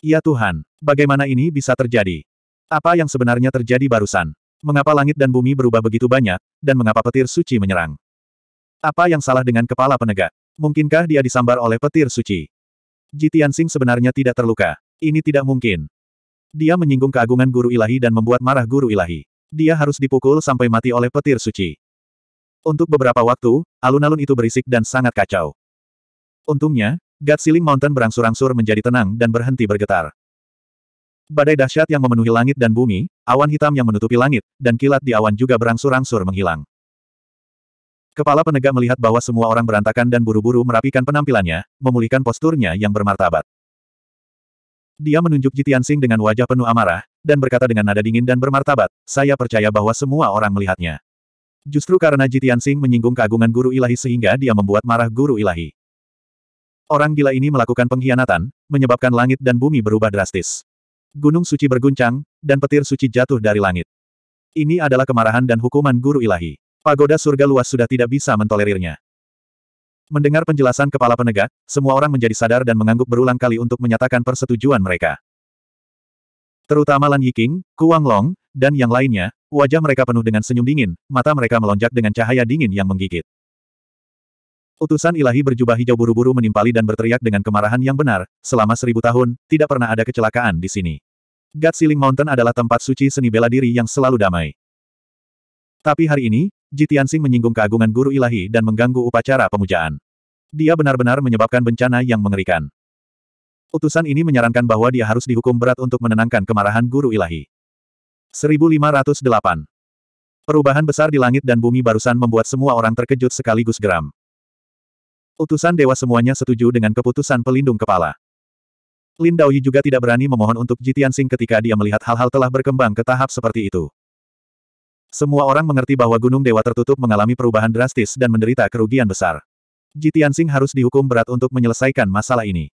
Ya Tuhan, bagaimana ini bisa terjadi? Apa yang sebenarnya terjadi barusan? Mengapa langit dan bumi berubah begitu banyak, dan mengapa petir suci menyerang? Apa yang salah dengan kepala penegak? Mungkinkah dia disambar oleh petir suci? Tianxing sebenarnya tidak terluka. Ini tidak mungkin. Dia menyinggung keagungan guru ilahi dan membuat marah guru ilahi. Dia harus dipukul sampai mati oleh petir suci. Untuk beberapa waktu, alun-alun itu berisik dan sangat kacau. Untungnya, Siling Mountain berangsur-angsur menjadi tenang dan berhenti bergetar. Badai dahsyat yang memenuhi langit dan bumi, awan hitam yang menutupi langit, dan kilat di awan juga berangsur-angsur menghilang. Kepala penegak melihat bahwa semua orang berantakan dan buru-buru merapikan penampilannya, memulihkan posturnya yang bermartabat. Dia menunjuk Jitiansing dengan wajah penuh amarah, dan berkata dengan nada dingin dan bermartabat, saya percaya bahwa semua orang melihatnya. Justru karena Jitiansing menyinggung keagungan guru ilahi sehingga dia membuat marah guru ilahi. Orang gila ini melakukan pengkhianatan, menyebabkan langit dan bumi berubah drastis. Gunung suci berguncang, dan petir suci jatuh dari langit. Ini adalah kemarahan dan hukuman guru ilahi. Pagoda surga luas sudah tidak bisa mentolerirnya. Mendengar penjelasan kepala penegak, semua orang menjadi sadar dan mengangguk berulang kali untuk menyatakan persetujuan mereka. Terutama Lan Yiking, Kuang Long, dan yang lainnya, wajah mereka penuh dengan senyum dingin, mata mereka melonjak dengan cahaya dingin yang menggigit. Utusan ilahi berjubah hijau buru-buru menimpali dan berteriak dengan kemarahan yang benar, selama seribu tahun, tidak pernah ada kecelakaan di sini. God Ceiling Mountain adalah tempat suci seni bela diri yang selalu damai. Tapi hari ini, Jitiansing menyinggung keagungan guru ilahi dan mengganggu upacara pemujaan. Dia benar-benar menyebabkan bencana yang mengerikan. Utusan ini menyarankan bahwa dia harus dihukum berat untuk menenangkan kemarahan guru ilahi. 1508 Perubahan besar di langit dan bumi barusan membuat semua orang terkejut sekaligus geram. Utusan dewa semuanya setuju dengan keputusan pelindung kepala. Lin Daoyi juga tidak berani memohon untuk Jitian Sing ketika dia melihat hal-hal telah berkembang ke tahap seperti itu. Semua orang mengerti bahwa Gunung Dewa tertutup mengalami perubahan drastis dan menderita kerugian besar. Jitian Sing harus dihukum berat untuk menyelesaikan masalah ini.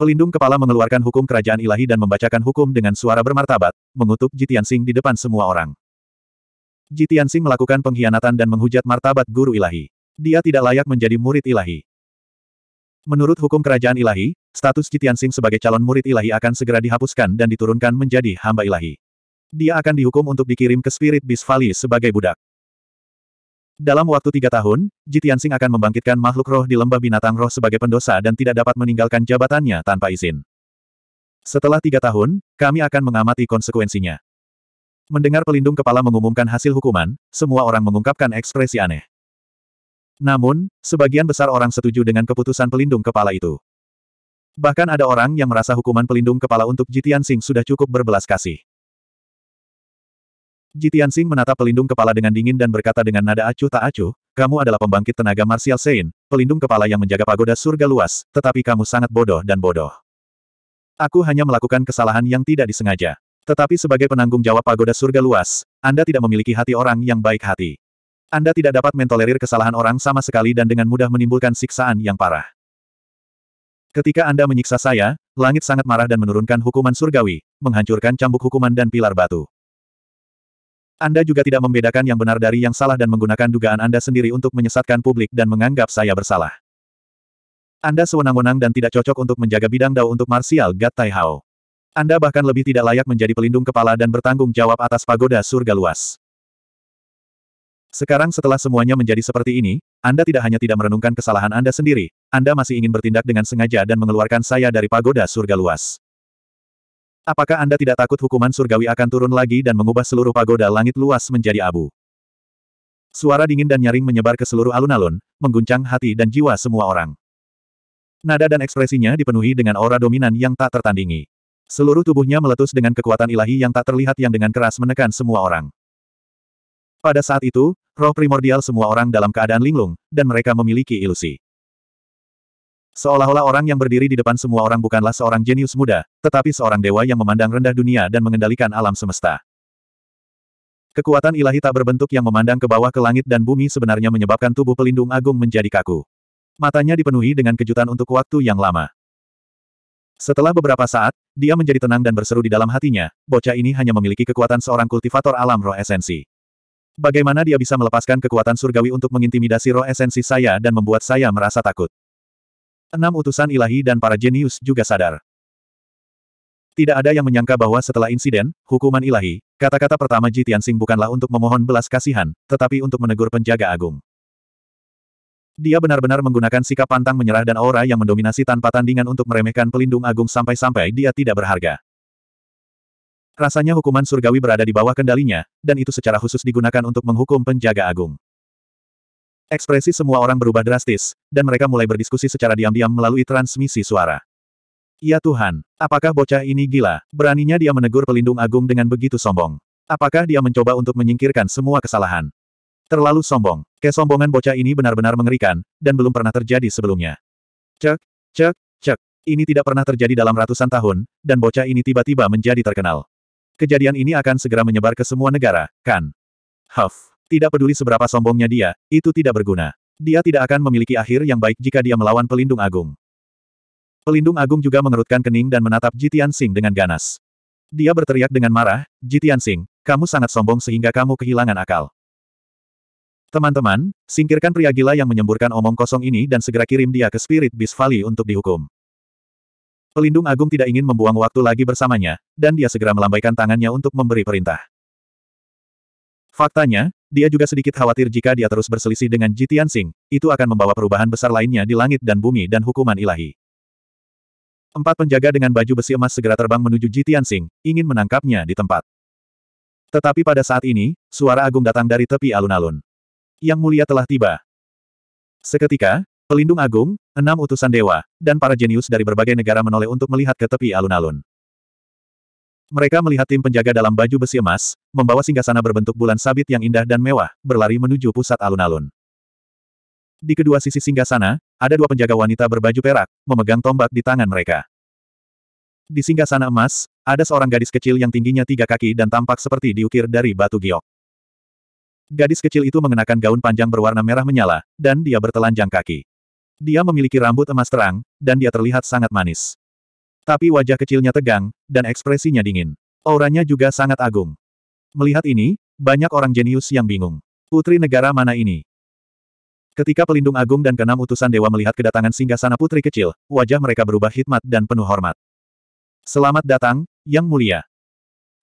Pelindung kepala mengeluarkan hukum kerajaan ilahi dan membacakan hukum dengan suara bermartabat, mengutuk Jitian Sing di depan semua orang. Jitian Sing melakukan pengkhianatan dan menghujat martabat guru ilahi. Dia tidak layak menjadi murid ilahi. Menurut hukum kerajaan ilahi, status Jitiansing sebagai calon murid ilahi akan segera dihapuskan dan diturunkan menjadi hamba ilahi. Dia akan dihukum untuk dikirim ke Spirit Beast sebagai budak. Dalam waktu tiga tahun, Jitiansing akan membangkitkan makhluk roh di lembah binatang roh sebagai pendosa dan tidak dapat meninggalkan jabatannya tanpa izin. Setelah tiga tahun, kami akan mengamati konsekuensinya. Mendengar pelindung kepala mengumumkan hasil hukuman, semua orang mengungkapkan ekspresi aneh. Namun, sebagian besar orang setuju dengan keputusan pelindung kepala itu. Bahkan ada orang yang merasa hukuman pelindung kepala untuk Jitian Sing sudah cukup berbelas kasih. Jitian Sing menatap pelindung kepala dengan dingin dan berkata dengan nada acuh tak acuh, kamu adalah pembangkit tenaga Martial Sein, pelindung kepala yang menjaga pagoda surga luas, tetapi kamu sangat bodoh dan bodoh. Aku hanya melakukan kesalahan yang tidak disengaja. Tetapi sebagai penanggung jawab pagoda surga luas, Anda tidak memiliki hati orang yang baik hati. Anda tidak dapat mentolerir kesalahan orang sama sekali dan dengan mudah menimbulkan siksaan yang parah. Ketika Anda menyiksa saya, langit sangat marah dan menurunkan hukuman surgawi, menghancurkan cambuk hukuman dan pilar batu. Anda juga tidak membedakan yang benar dari yang salah dan menggunakan dugaan Anda sendiri untuk menyesatkan publik dan menganggap saya bersalah. Anda sewenang-wenang dan tidak cocok untuk menjaga bidang dao untuk Martial Gat Tai Hao. Anda bahkan lebih tidak layak menjadi pelindung kepala dan bertanggung jawab atas pagoda surga luas. Sekarang setelah semuanya menjadi seperti ini, Anda tidak hanya tidak merenungkan kesalahan Anda sendiri, Anda masih ingin bertindak dengan sengaja dan mengeluarkan saya dari pagoda surga luas. Apakah Anda tidak takut hukuman surgawi akan turun lagi dan mengubah seluruh pagoda langit luas menjadi abu? Suara dingin dan nyaring menyebar ke seluruh alun-alun, mengguncang hati dan jiwa semua orang. Nada dan ekspresinya dipenuhi dengan aura dominan yang tak tertandingi. Seluruh tubuhnya meletus dengan kekuatan ilahi yang tak terlihat yang dengan keras menekan semua orang. Pada saat itu, roh primordial semua orang dalam keadaan linglung, dan mereka memiliki ilusi. Seolah-olah orang yang berdiri di depan semua orang bukanlah seorang jenius muda, tetapi seorang dewa yang memandang rendah dunia dan mengendalikan alam semesta. Kekuatan ilahi tak berbentuk yang memandang ke bawah ke langit dan bumi sebenarnya menyebabkan tubuh pelindung agung menjadi kaku. Matanya dipenuhi dengan kejutan untuk waktu yang lama. Setelah beberapa saat, dia menjadi tenang dan berseru di dalam hatinya, bocah ini hanya memiliki kekuatan seorang kultivator alam roh esensi. Bagaimana dia bisa melepaskan kekuatan surgawi untuk mengintimidasi roh esensi saya dan membuat saya merasa takut? Enam utusan ilahi dan para jenius juga sadar. Tidak ada yang menyangka bahwa setelah insiden, hukuman ilahi, kata-kata pertama Ji Tianxing bukanlah untuk memohon belas kasihan, tetapi untuk menegur penjaga agung. Dia benar-benar menggunakan sikap pantang menyerah dan aura yang mendominasi tanpa tandingan untuk meremehkan pelindung agung sampai-sampai dia tidak berharga. Rasanya hukuman surgawi berada di bawah kendalinya, dan itu secara khusus digunakan untuk menghukum penjaga agung. Ekspresi semua orang berubah drastis, dan mereka mulai berdiskusi secara diam-diam melalui transmisi suara. Ya Tuhan, apakah bocah ini gila? Beraninya dia menegur pelindung agung dengan begitu sombong. Apakah dia mencoba untuk menyingkirkan semua kesalahan? Terlalu sombong. Kesombongan bocah ini benar-benar mengerikan, dan belum pernah terjadi sebelumnya. Cek, cek, cek. Ini tidak pernah terjadi dalam ratusan tahun, dan bocah ini tiba-tiba menjadi terkenal. Kejadian ini akan segera menyebar ke semua negara, kan? Huff. Tidak peduli seberapa sombongnya dia, itu tidak berguna. Dia tidak akan memiliki akhir yang baik jika dia melawan pelindung agung. Pelindung agung juga mengerutkan kening dan menatap Jitian Sing dengan ganas. Dia berteriak dengan marah, Jitian Sing, kamu sangat sombong sehingga kamu kehilangan akal. Teman-teman, singkirkan pria gila yang menyemburkan omong kosong ini dan segera kirim dia ke Spirit Beast Valley untuk dihukum. Pelindung Agung tidak ingin membuang waktu lagi bersamanya, dan dia segera melambaikan tangannya untuk memberi perintah. Faktanya, dia juga sedikit khawatir jika dia terus berselisih dengan Jitian Sing, itu akan membawa perubahan besar lainnya di langit dan bumi dan hukuman ilahi. Empat penjaga dengan baju besi emas segera terbang menuju Jitian Sing, ingin menangkapnya di tempat. Tetapi pada saat ini, suara agung datang dari tepi alun-alun. Yang mulia telah tiba. Seketika, Pelindung Agung, enam utusan dewa, dan para jenius dari berbagai negara menoleh untuk melihat ke tepi alun-alun. Mereka melihat tim penjaga dalam baju besi emas, membawa singgasana berbentuk bulan sabit yang indah dan mewah, berlari menuju pusat alun-alun. Di kedua sisi singgasana, ada dua penjaga wanita berbaju perak, memegang tombak di tangan mereka. Di singgasana emas, ada seorang gadis kecil yang tingginya tiga kaki dan tampak seperti diukir dari batu giok. Gadis kecil itu mengenakan gaun panjang berwarna merah menyala, dan dia bertelanjang kaki. Dia memiliki rambut emas terang, dan dia terlihat sangat manis. Tapi wajah kecilnya tegang, dan ekspresinya dingin. Auranya juga sangat agung. Melihat ini, banyak orang jenius yang bingung. Putri negara mana ini? Ketika pelindung agung dan keenam utusan dewa melihat kedatangan singgasana putri kecil, wajah mereka berubah hikmat dan penuh hormat. Selamat datang, Yang Mulia.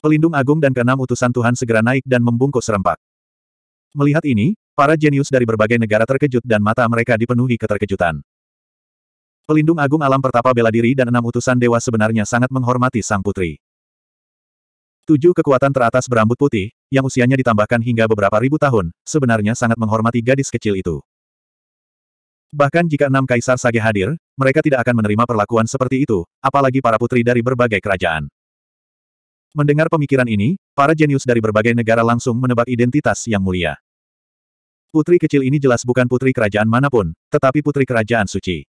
Pelindung agung dan keenam utusan Tuhan segera naik dan membungkus serempak. Melihat ini, Para jenius dari berbagai negara terkejut dan mata mereka dipenuhi keterkejutan. Pelindung Agung Alam Pertapa Bela Diri dan enam utusan dewa sebenarnya sangat menghormati sang putri. Tujuh kekuatan teratas berambut putih, yang usianya ditambahkan hingga beberapa ribu tahun, sebenarnya sangat menghormati gadis kecil itu. Bahkan jika enam kaisar sage hadir, mereka tidak akan menerima perlakuan seperti itu, apalagi para putri dari berbagai kerajaan. Mendengar pemikiran ini, para jenius dari berbagai negara langsung menebak identitas yang mulia. Putri kecil ini jelas bukan putri kerajaan manapun, tetapi putri kerajaan suci.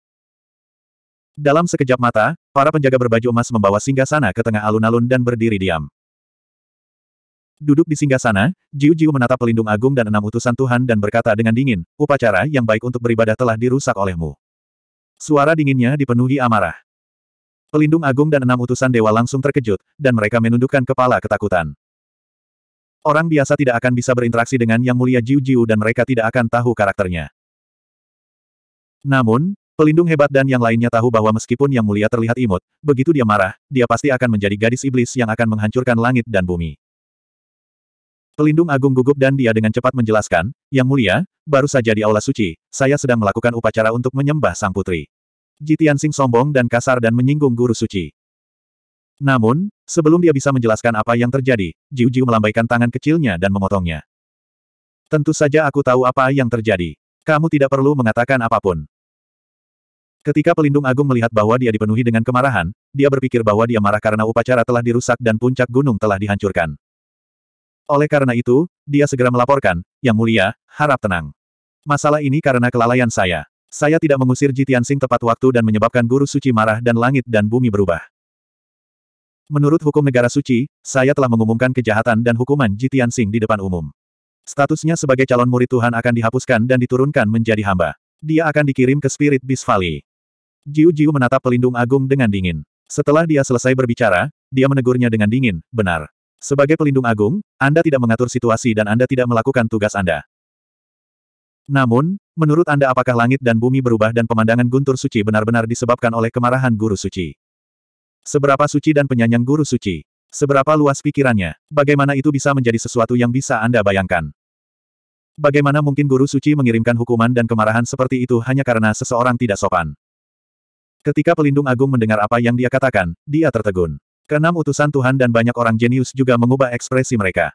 Dalam sekejap mata, para penjaga berbaju emas membawa singgasana ke tengah alun-alun dan berdiri diam. Duduk di singgasana, Jiu-Jiu menatap pelindung agung dan enam utusan Tuhan dan berkata dengan dingin, upacara yang baik untuk beribadah telah dirusak olehmu. Suara dinginnya dipenuhi amarah. Pelindung agung dan enam utusan dewa langsung terkejut, dan mereka menundukkan kepala ketakutan. Orang biasa tidak akan bisa berinteraksi dengan Yang Mulia Jiu Jiu dan mereka tidak akan tahu karakternya. Namun, pelindung hebat dan yang lainnya tahu bahwa meskipun Yang Mulia terlihat imut, begitu dia marah, dia pasti akan menjadi gadis iblis yang akan menghancurkan langit dan bumi. Pelindung Agung gugup dan dia dengan cepat menjelaskan, Yang Mulia, baru saja di Aula Suci, saya sedang melakukan upacara untuk menyembah Sang Putri. Jitian Sing sombong dan kasar dan menyinggung Guru Suci. Namun, sebelum dia bisa menjelaskan apa yang terjadi, Jiu Jiu melambaikan tangan kecilnya dan memotongnya. Tentu saja aku tahu apa yang terjadi. Kamu tidak perlu mengatakan apapun. Ketika pelindung agung melihat bahwa dia dipenuhi dengan kemarahan, dia berpikir bahwa dia marah karena upacara telah dirusak dan puncak gunung telah dihancurkan. Oleh karena itu, dia segera melaporkan, Yang Mulia, harap tenang. Masalah ini karena kelalaian saya. Saya tidak mengusir Jitian Sing tepat waktu dan menyebabkan guru suci marah dan langit dan bumi berubah. Menurut hukum negara suci, saya telah mengumumkan kejahatan dan hukuman Ji Tianxing di depan umum. Statusnya sebagai calon murid Tuhan akan dihapuskan dan diturunkan menjadi hamba. Dia akan dikirim ke Spirit Beast Valley. Jiu Jiu menatap pelindung agung dengan dingin. Setelah dia selesai berbicara, dia menegurnya dengan dingin, benar. Sebagai pelindung agung, Anda tidak mengatur situasi dan Anda tidak melakukan tugas Anda. Namun, menurut Anda apakah langit dan bumi berubah dan pemandangan guntur suci benar-benar disebabkan oleh kemarahan guru suci? Seberapa suci dan penyanyang guru suci? Seberapa luas pikirannya? Bagaimana itu bisa menjadi sesuatu yang bisa Anda bayangkan? Bagaimana mungkin guru suci mengirimkan hukuman dan kemarahan seperti itu hanya karena seseorang tidak sopan? Ketika pelindung agung mendengar apa yang dia katakan, dia tertegun. Keenam utusan Tuhan dan banyak orang jenius juga mengubah ekspresi mereka.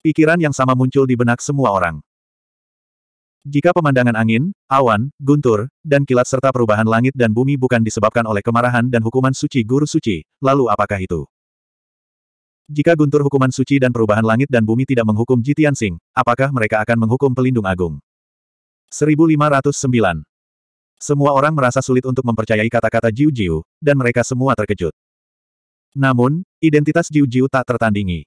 Pikiran yang sama muncul di benak semua orang. Jika pemandangan angin, awan, guntur, dan kilat serta perubahan langit dan bumi bukan disebabkan oleh kemarahan dan hukuman suci guru suci, lalu apakah itu? Jika guntur hukuman suci dan perubahan langit dan bumi tidak menghukum Jitian Sing, apakah mereka akan menghukum pelindung agung? 1509. Semua orang merasa sulit untuk mempercayai kata-kata Jiu Jiu, dan mereka semua terkejut. Namun, identitas Jiu Jiu tak tertandingi.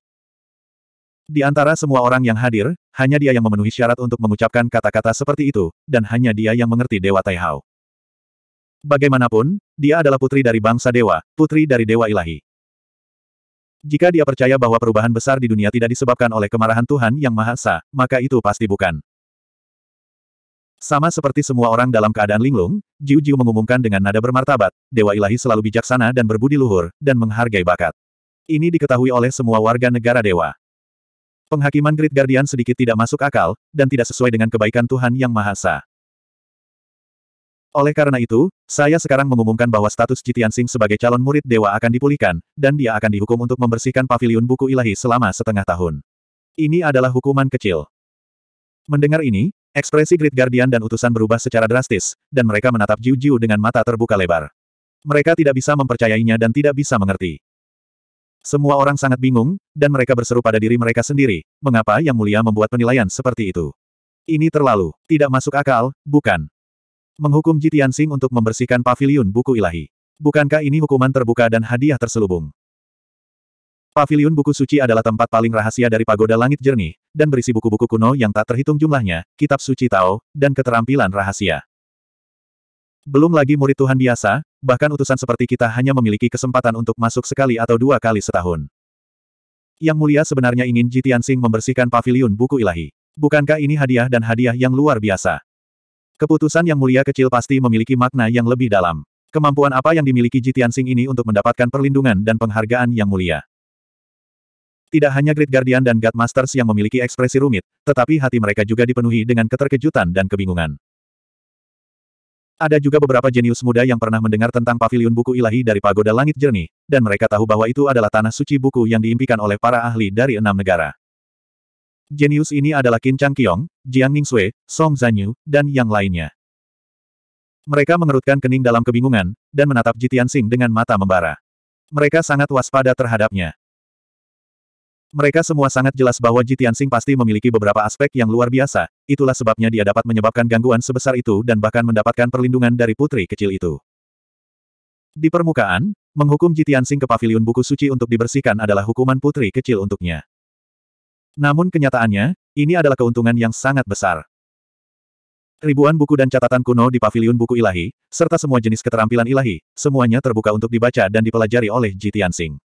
Di antara semua orang yang hadir, hanya dia yang memenuhi syarat untuk mengucapkan kata-kata seperti itu, dan hanya dia yang mengerti Dewa Taihao. Bagaimanapun, dia adalah putri dari bangsa dewa, putri dari dewa ilahi. Jika dia percaya bahwa perubahan besar di dunia tidak disebabkan oleh kemarahan Tuhan Yang Maha Esa, maka itu pasti bukan. Sama seperti semua orang dalam keadaan linglung, Jiu Jiu mengumumkan dengan nada bermartabat, Dewa Ilahi selalu bijaksana dan berbudi luhur, dan menghargai bakat. Ini diketahui oleh semua warga negara dewa. Penghakiman Great Guardian sedikit tidak masuk akal, dan tidak sesuai dengan kebaikan Tuhan Yang Maha Esa. Oleh karena itu, saya sekarang mengumumkan bahwa status Jitian Sing sebagai calon murid dewa akan dipulihkan, dan dia akan dihukum untuk membersihkan pavilion buku ilahi selama setengah tahun. Ini adalah hukuman kecil. Mendengar ini, ekspresi Great Guardian dan utusan berubah secara drastis, dan mereka menatap Jiu Jiu dengan mata terbuka lebar. Mereka tidak bisa mempercayainya dan tidak bisa mengerti. Semua orang sangat bingung, dan mereka berseru pada diri mereka sendiri, mengapa Yang Mulia membuat penilaian seperti itu? Ini terlalu, tidak masuk akal, bukan? Menghukum Jitian Sing untuk membersihkan pavilion buku ilahi. Bukankah ini hukuman terbuka dan hadiah terselubung? Pavilion buku suci adalah tempat paling rahasia dari pagoda langit jernih, dan berisi buku-buku kuno yang tak terhitung jumlahnya, kitab suci Tao, dan keterampilan rahasia. Belum lagi murid Tuhan biasa, bahkan utusan seperti kita hanya memiliki kesempatan untuk masuk sekali atau dua kali setahun. Yang mulia sebenarnya ingin Jitian Sing membersihkan Pavilion buku ilahi. Bukankah ini hadiah dan hadiah yang luar biasa? Keputusan yang mulia kecil pasti memiliki makna yang lebih dalam. Kemampuan apa yang dimiliki Jitian Sing ini untuk mendapatkan perlindungan dan penghargaan yang mulia? Tidak hanya Great Guardian dan God Masters yang memiliki ekspresi rumit, tetapi hati mereka juga dipenuhi dengan keterkejutan dan kebingungan. Ada juga beberapa jenius muda yang pernah mendengar tentang pavilion buku ilahi dari Pagoda Langit Jernih, dan mereka tahu bahwa itu adalah tanah suci buku yang diimpikan oleh para ahli dari enam negara. Jenius ini adalah Qin Chang Qiong, Jiang Sui, Song Zanyu, dan yang lainnya. Mereka mengerutkan kening dalam kebingungan, dan menatap Jitian Sing dengan mata membara. Mereka sangat waspada terhadapnya. Mereka semua sangat jelas bahwa Ji Tianxing pasti memiliki beberapa aspek yang luar biasa, itulah sebabnya dia dapat menyebabkan gangguan sebesar itu dan bahkan mendapatkan perlindungan dari putri kecil itu. Di permukaan, menghukum Ji Tianxing ke pavilion buku suci untuk dibersihkan adalah hukuman putri kecil untuknya. Namun kenyataannya, ini adalah keuntungan yang sangat besar. Ribuan buku dan catatan kuno di pavilion buku ilahi, serta semua jenis keterampilan ilahi, semuanya terbuka untuk dibaca dan dipelajari oleh Ji Tianxing.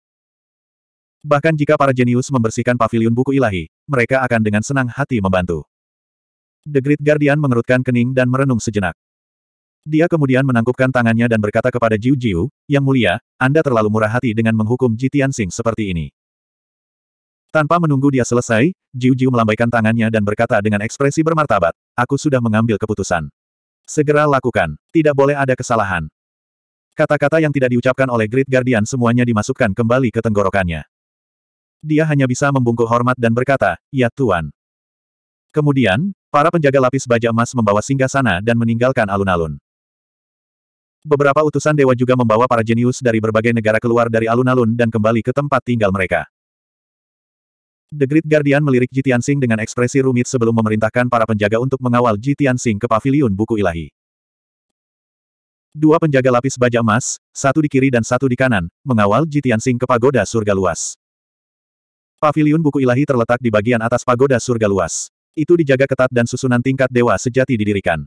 Bahkan jika para jenius membersihkan pavilion buku ilahi, mereka akan dengan senang hati membantu. The Great Guardian mengerutkan kening dan merenung sejenak. Dia kemudian menangkupkan tangannya dan berkata kepada Jiu Jiu, Yang mulia, Anda terlalu murah hati dengan menghukum Ji Tianxing seperti ini. Tanpa menunggu dia selesai, Jiu Jiu melambaikan tangannya dan berkata dengan ekspresi bermartabat, Aku sudah mengambil keputusan. Segera lakukan, tidak boleh ada kesalahan. Kata-kata yang tidak diucapkan oleh Great Guardian semuanya dimasukkan kembali ke tenggorokannya. Dia hanya bisa membungkuk hormat dan berkata, Ya Tuan. Kemudian, para penjaga lapis baja emas membawa singgah sana dan meninggalkan alun-alun. Beberapa utusan dewa juga membawa para jenius dari berbagai negara keluar dari alun-alun dan kembali ke tempat tinggal mereka. The Great Guardian melirik Jitian Singh dengan ekspresi rumit sebelum memerintahkan para penjaga untuk mengawal Jitian Singh ke pavilion buku ilahi. Dua penjaga lapis baja emas, satu di kiri dan satu di kanan, mengawal Jitian Singh ke pagoda surga luas. Pavilion buku ilahi terletak di bagian atas pagoda surga luas. Itu dijaga ketat dan susunan tingkat dewa sejati didirikan.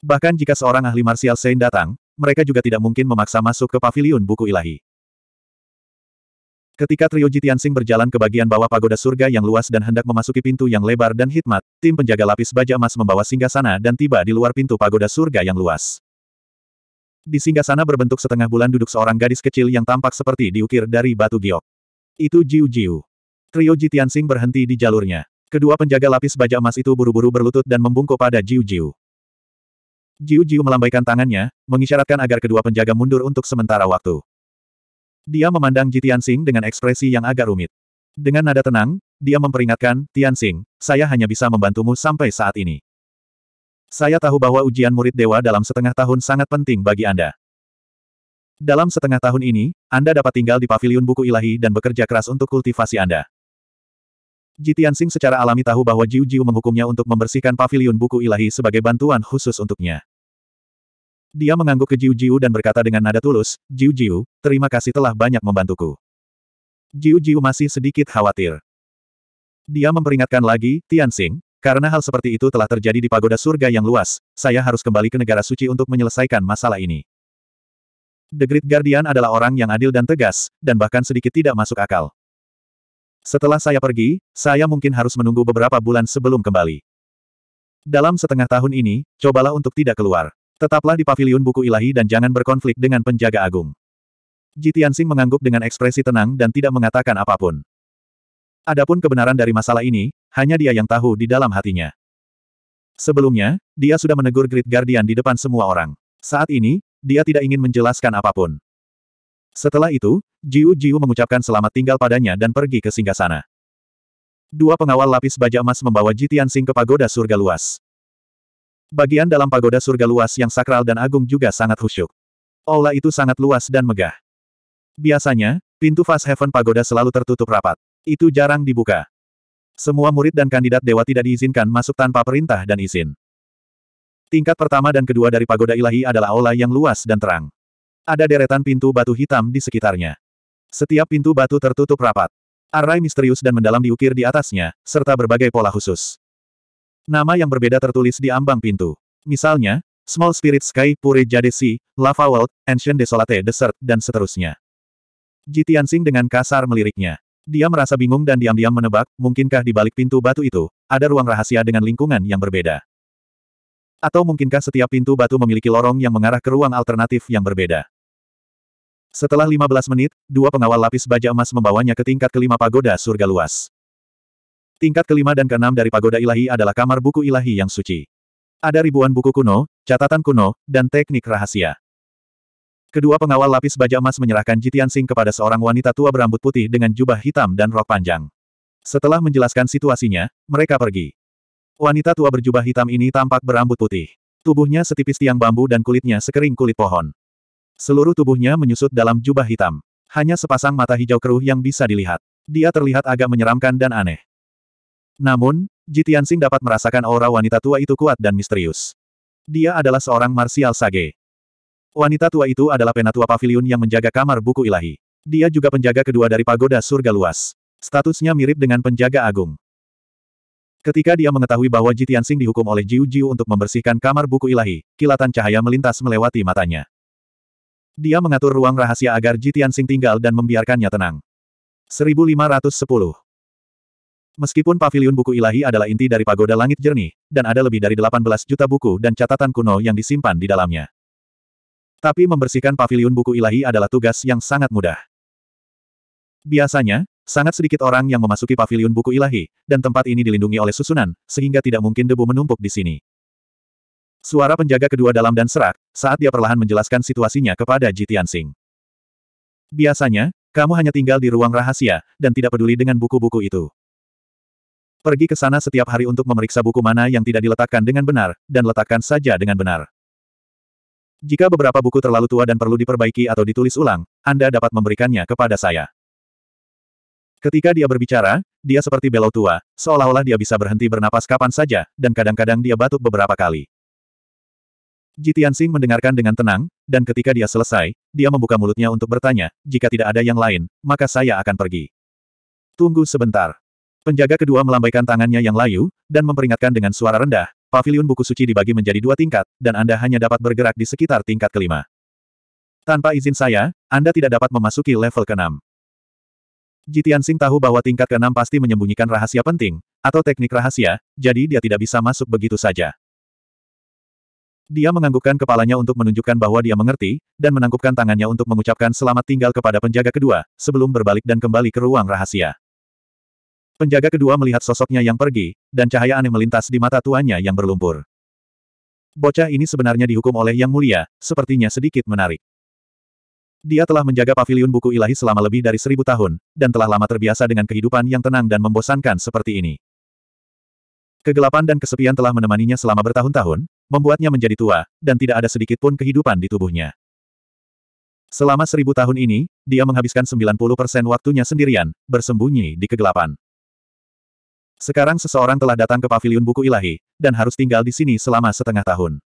Bahkan jika seorang ahli marsial Sein datang, mereka juga tidak mungkin memaksa masuk ke pavilion buku ilahi. Ketika trio Jitiansing berjalan ke bagian bawah pagoda surga yang luas dan hendak memasuki pintu yang lebar dan hikmat, tim penjaga lapis baja emas membawa singgah sana dan tiba di luar pintu pagoda surga yang luas. Di singgah sana berbentuk setengah bulan duduk seorang gadis kecil yang tampak seperti diukir dari batu giok. Itu Jiu Jiu. Trio Jitiansing berhenti di jalurnya. Kedua penjaga lapis baja emas itu buru-buru berlutut dan membungkuk pada Jiu Jiu. Jiu Jiu melambaikan tangannya, mengisyaratkan agar kedua penjaga mundur untuk sementara waktu. Dia memandang Ji Tianxing dengan ekspresi yang agak rumit. Dengan nada tenang, dia memperingatkan, Tianxing, saya hanya bisa membantumu sampai saat ini. Saya tahu bahwa ujian murid dewa dalam setengah tahun sangat penting bagi Anda. Dalam setengah tahun ini, Anda dapat tinggal di paviliun buku ilahi dan bekerja keras untuk kultivasi Anda. Tianxing secara alami tahu bahwa Jiu Jiu menghukumnya untuk membersihkan paviliun buku ilahi sebagai bantuan khusus untuknya. Dia mengangguk ke Jiu Jiu dan berkata dengan nada tulus, Jiu Jiu, terima kasih telah banyak membantuku. Jiu Jiu masih sedikit khawatir. Dia memperingatkan lagi, Tianxing, karena hal seperti itu telah terjadi di pagoda surga yang luas, saya harus kembali ke negara suci untuk menyelesaikan masalah ini. The Great Guardian adalah orang yang adil dan tegas, dan bahkan sedikit tidak masuk akal. Setelah saya pergi, saya mungkin harus menunggu beberapa bulan sebelum kembali. Dalam setengah tahun ini, cobalah untuk tidak keluar. Tetaplah di paviliun buku ilahi dan jangan berkonflik dengan penjaga agung. Jitiansing mengangguk dengan ekspresi tenang dan tidak mengatakan apapun. Adapun kebenaran dari masalah ini, hanya dia yang tahu di dalam hatinya. Sebelumnya, dia sudah menegur Great Guardian di depan semua orang. Saat ini, dia tidak ingin menjelaskan apapun. Setelah itu, Jiu Jiu mengucapkan selamat tinggal padanya dan pergi ke singgasana. Dua pengawal lapis baja emas membawa Jitian Sing ke pagoda surga luas. Bagian dalam pagoda surga luas yang sakral dan agung juga sangat khusyuk. Aula itu sangat luas dan megah. Biasanya, pintu Fast Heaven pagoda selalu tertutup rapat. Itu jarang dibuka. Semua murid dan kandidat dewa tidak diizinkan masuk tanpa perintah dan izin. Tingkat pertama dan kedua dari pagoda ilahi adalah aula yang luas dan terang. Ada deretan pintu batu hitam di sekitarnya. Setiap pintu batu tertutup rapat. Arai misterius dan mendalam diukir di atasnya, serta berbagai pola khusus. Nama yang berbeda tertulis di ambang pintu. Misalnya, Small Spirit Sky, Pure Sea, Lava World, Ancient Desolate Desert, dan seterusnya. Jitiansing dengan kasar meliriknya. Dia merasa bingung dan diam-diam menebak, mungkinkah di balik pintu batu itu, ada ruang rahasia dengan lingkungan yang berbeda. Atau mungkinkah setiap pintu batu memiliki lorong yang mengarah ke ruang alternatif yang berbeda? Setelah 15 menit, dua pengawal lapis baja emas membawanya ke tingkat kelima pagoda surga luas. Tingkat kelima dan keenam dari pagoda ilahi adalah kamar buku ilahi yang suci. Ada ribuan buku kuno, catatan kuno, dan teknik rahasia. Kedua pengawal lapis baja emas menyerahkan Jitian Sing kepada seorang wanita tua berambut putih dengan jubah hitam dan rok panjang. Setelah menjelaskan situasinya, mereka pergi. Wanita tua berjubah hitam ini tampak berambut putih. Tubuhnya setipis tiang bambu dan kulitnya sekering kulit pohon. Seluruh tubuhnya menyusut dalam jubah hitam. Hanya sepasang mata hijau keruh yang bisa dilihat. Dia terlihat agak menyeramkan dan aneh. Namun, Jitiansing dapat merasakan aura wanita tua itu kuat dan misterius. Dia adalah seorang marsial sage. Wanita tua itu adalah penatua pavilion yang menjaga kamar buku ilahi. Dia juga penjaga kedua dari pagoda surga luas. Statusnya mirip dengan penjaga agung. Ketika dia mengetahui bahwa Ji Tianxing dihukum oleh Jiu Jiu untuk membersihkan kamar buku ilahi, kilatan cahaya melintas melewati matanya. Dia mengatur ruang rahasia agar Ji Tianxing tinggal dan membiarkannya tenang. 1510 Meskipun pavilion buku ilahi adalah inti dari pagoda langit jernih, dan ada lebih dari 18 juta buku dan catatan kuno yang disimpan di dalamnya. Tapi membersihkan pavilion buku ilahi adalah tugas yang sangat mudah. Biasanya, Sangat sedikit orang yang memasuki pavilion buku ilahi, dan tempat ini dilindungi oleh susunan, sehingga tidak mungkin debu menumpuk di sini. Suara penjaga kedua dalam dan serak, saat dia perlahan menjelaskan situasinya kepada Ji Tianxing. Biasanya, kamu hanya tinggal di ruang rahasia, dan tidak peduli dengan buku-buku itu. Pergi ke sana setiap hari untuk memeriksa buku mana yang tidak diletakkan dengan benar, dan letakkan saja dengan benar. Jika beberapa buku terlalu tua dan perlu diperbaiki atau ditulis ulang, Anda dapat memberikannya kepada saya. Ketika dia berbicara, dia seperti belau tua, seolah-olah dia bisa berhenti bernapas kapan saja, dan kadang-kadang dia batuk beberapa kali. Jitiansing mendengarkan dengan tenang, dan ketika dia selesai, dia membuka mulutnya untuk bertanya, jika tidak ada yang lain, maka saya akan pergi. Tunggu sebentar. Penjaga kedua melambaikan tangannya yang layu, dan memperingatkan dengan suara rendah, Paviliun buku suci dibagi menjadi dua tingkat, dan Anda hanya dapat bergerak di sekitar tingkat kelima. Tanpa izin saya, Anda tidak dapat memasuki level keenam. Jitian Sing tahu bahwa tingkat keenam pasti menyembunyikan rahasia penting, atau teknik rahasia, jadi dia tidak bisa masuk begitu saja. Dia menganggukkan kepalanya untuk menunjukkan bahwa dia mengerti, dan menangkupkan tangannya untuk mengucapkan selamat tinggal kepada penjaga kedua, sebelum berbalik dan kembali ke ruang rahasia. Penjaga kedua melihat sosoknya yang pergi, dan cahaya aneh melintas di mata tuannya yang berlumpur. Bocah ini sebenarnya dihukum oleh Yang Mulia, sepertinya sedikit menarik. Dia telah menjaga paviliun buku ilahi selama lebih dari seribu tahun, dan telah lama terbiasa dengan kehidupan yang tenang dan membosankan seperti ini. Kegelapan dan kesepian telah menemaninya selama bertahun-tahun, membuatnya menjadi tua, dan tidak ada sedikit pun kehidupan di tubuhnya. Selama seribu tahun ini, dia menghabiskan 90% waktunya sendirian, bersembunyi di kegelapan. Sekarang seseorang telah datang ke paviliun buku ilahi, dan harus tinggal di sini selama setengah tahun.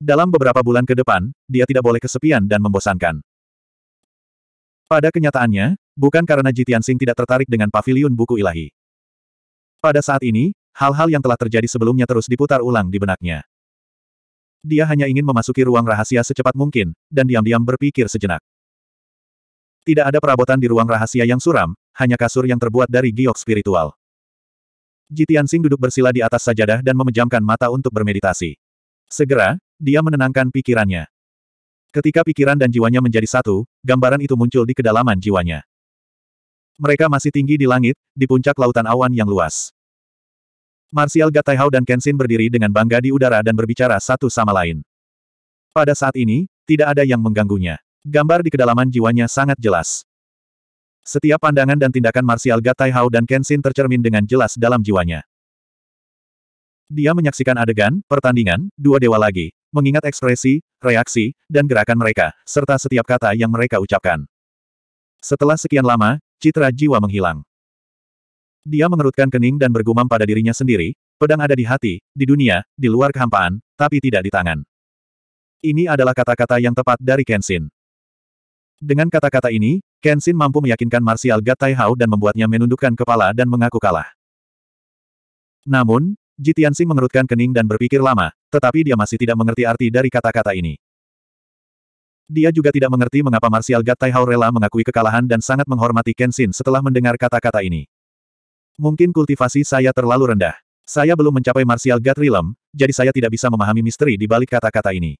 Dalam beberapa bulan ke depan, dia tidak boleh kesepian dan membosankan. Pada kenyataannya, bukan karena Jitian Sing tidak tertarik dengan pavilion buku ilahi. Pada saat ini, hal-hal yang telah terjadi sebelumnya terus diputar ulang di benaknya. Dia hanya ingin memasuki ruang rahasia secepat mungkin, dan diam-diam berpikir sejenak. Tidak ada perabotan di ruang rahasia yang suram, hanya kasur yang terbuat dari giok spiritual. Jitian Sing duduk bersila di atas sajadah dan memejamkan mata untuk bermeditasi. Segera, dia menenangkan pikirannya. Ketika pikiran dan jiwanya menjadi satu, gambaran itu muncul di kedalaman jiwanya. Mereka masih tinggi di langit, di puncak lautan awan yang luas. Martial Gataihau dan Kenshin berdiri dengan bangga di udara dan berbicara satu sama lain. Pada saat ini, tidak ada yang mengganggunya. Gambar di kedalaman jiwanya sangat jelas. Setiap pandangan dan tindakan Martial Gataihau dan Kenshin tercermin dengan jelas dalam jiwanya. Dia menyaksikan adegan, pertandingan, dua dewa lagi, mengingat ekspresi, reaksi, dan gerakan mereka, serta setiap kata yang mereka ucapkan. Setelah sekian lama, citra jiwa menghilang. Dia mengerutkan kening dan bergumam pada dirinya sendiri, pedang ada di hati, di dunia, di luar kehampaan, tapi tidak di tangan. Ini adalah kata-kata yang tepat dari Kenshin. Dengan kata-kata ini, Kenshin mampu meyakinkan Martial God Taihao dan membuatnya menundukkan kepala dan mengaku kalah. Namun, Jitiansi mengerutkan kening dan berpikir lama, tetapi dia masih tidak mengerti arti dari kata-kata ini. Dia juga tidak mengerti mengapa Martial Gat Taihao rela mengakui kekalahan dan sangat menghormati Kenshin setelah mendengar kata-kata ini. Mungkin kultivasi saya terlalu rendah. Saya belum mencapai Martial Gat Rilem, jadi saya tidak bisa memahami misteri di balik kata-kata ini.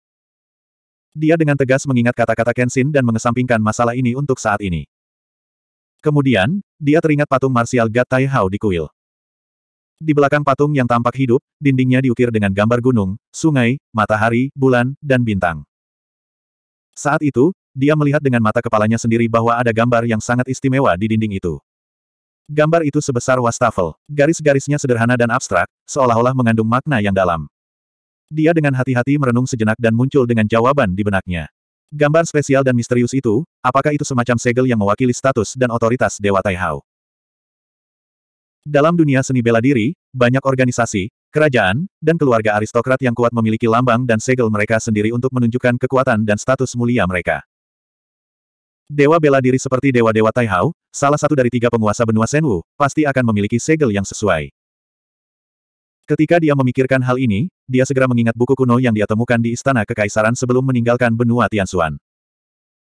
Dia dengan tegas mengingat kata-kata Kenshin dan mengesampingkan masalah ini untuk saat ini. Kemudian, dia teringat patung Martial Gat Taihao di kuil. Di belakang patung yang tampak hidup, dindingnya diukir dengan gambar gunung, sungai, matahari, bulan, dan bintang. Saat itu, dia melihat dengan mata kepalanya sendiri bahwa ada gambar yang sangat istimewa di dinding itu. Gambar itu sebesar wastafel, garis-garisnya sederhana dan abstrak, seolah-olah mengandung makna yang dalam. Dia dengan hati-hati merenung sejenak dan muncul dengan jawaban di benaknya. Gambar spesial dan misterius itu, apakah itu semacam segel yang mewakili status dan otoritas Dewa Taihao? Dalam dunia seni bela diri, banyak organisasi, kerajaan, dan keluarga aristokrat yang kuat memiliki lambang dan segel mereka sendiri untuk menunjukkan kekuatan dan status mulia mereka. Dewa bela diri seperti dewa-dewa Taihao, salah satu dari tiga penguasa benua Senwu, pasti akan memiliki segel yang sesuai. Ketika dia memikirkan hal ini, dia segera mengingat buku kuno yang dia temukan di istana kekaisaran sebelum meninggalkan benua Tianxuan.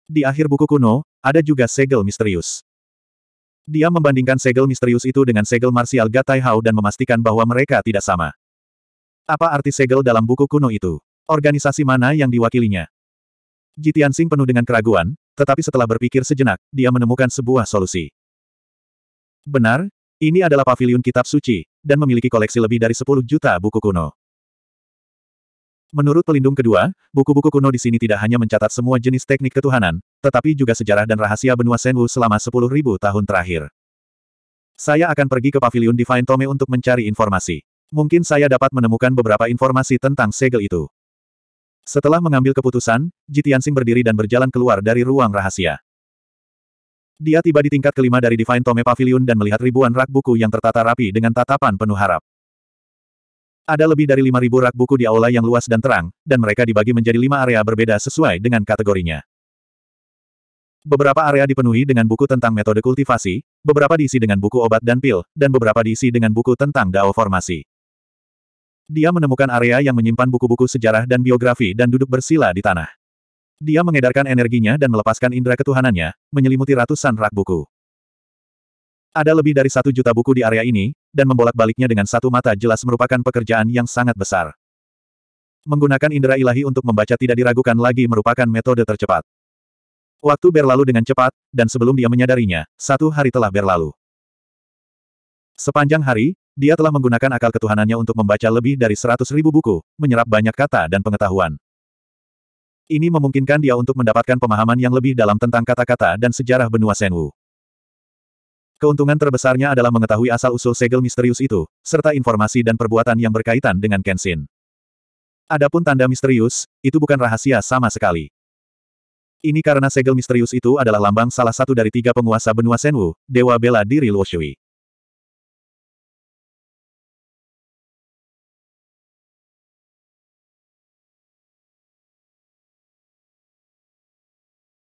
Di akhir buku kuno, ada juga segel misterius. Dia membandingkan segel misterius itu dengan segel marsial Gatai Hao dan memastikan bahwa mereka tidak sama. Apa arti segel dalam buku kuno itu? Organisasi mana yang diwakilinya? Jitian Sing penuh dengan keraguan, tetapi setelah berpikir sejenak, dia menemukan sebuah solusi. Benar, ini adalah pavilion kitab suci, dan memiliki koleksi lebih dari 10 juta buku kuno. Menurut pelindung kedua, buku-buku kuno di sini tidak hanya mencatat semua jenis teknik ketuhanan, tetapi juga sejarah dan rahasia benua Senwu selama 10.000 tahun terakhir. Saya akan pergi ke pavilion Divine Tome untuk mencari informasi. Mungkin saya dapat menemukan beberapa informasi tentang segel itu. Setelah mengambil keputusan, Jitiansing berdiri dan berjalan keluar dari ruang rahasia. Dia tiba di tingkat kelima dari Divine Tome Pavilion dan melihat ribuan rak buku yang tertata rapi dengan tatapan penuh harap. Ada lebih dari 5.000 rak buku di aula yang luas dan terang, dan mereka dibagi menjadi lima area berbeda sesuai dengan kategorinya. Beberapa area dipenuhi dengan buku tentang metode kultivasi, beberapa diisi dengan buku obat dan pil, dan beberapa diisi dengan buku tentang dao formasi. Dia menemukan area yang menyimpan buku-buku sejarah dan biografi dan duduk bersila di tanah. Dia mengedarkan energinya dan melepaskan indera ketuhanannya, menyelimuti ratusan rak buku. Ada lebih dari satu juta buku di area ini, dan membolak-baliknya dengan satu mata jelas merupakan pekerjaan yang sangat besar. Menggunakan indera ilahi untuk membaca tidak diragukan lagi merupakan metode tercepat. Waktu berlalu dengan cepat, dan sebelum dia menyadarinya, satu hari telah berlalu. Sepanjang hari, dia telah menggunakan akal ketuhanannya untuk membaca lebih dari seratus ribu buku, menyerap banyak kata dan pengetahuan. Ini memungkinkan dia untuk mendapatkan pemahaman yang lebih dalam tentang kata-kata dan sejarah benua Senwu. Keuntungan terbesarnya adalah mengetahui asal-usul segel misterius itu, serta informasi dan perbuatan yang berkaitan dengan Kenshin. Adapun tanda misterius, itu bukan rahasia sama sekali. Ini karena segel misterius itu adalah lambang salah satu dari tiga penguasa benua Senwu, Dewa Bela Diri Luoshui.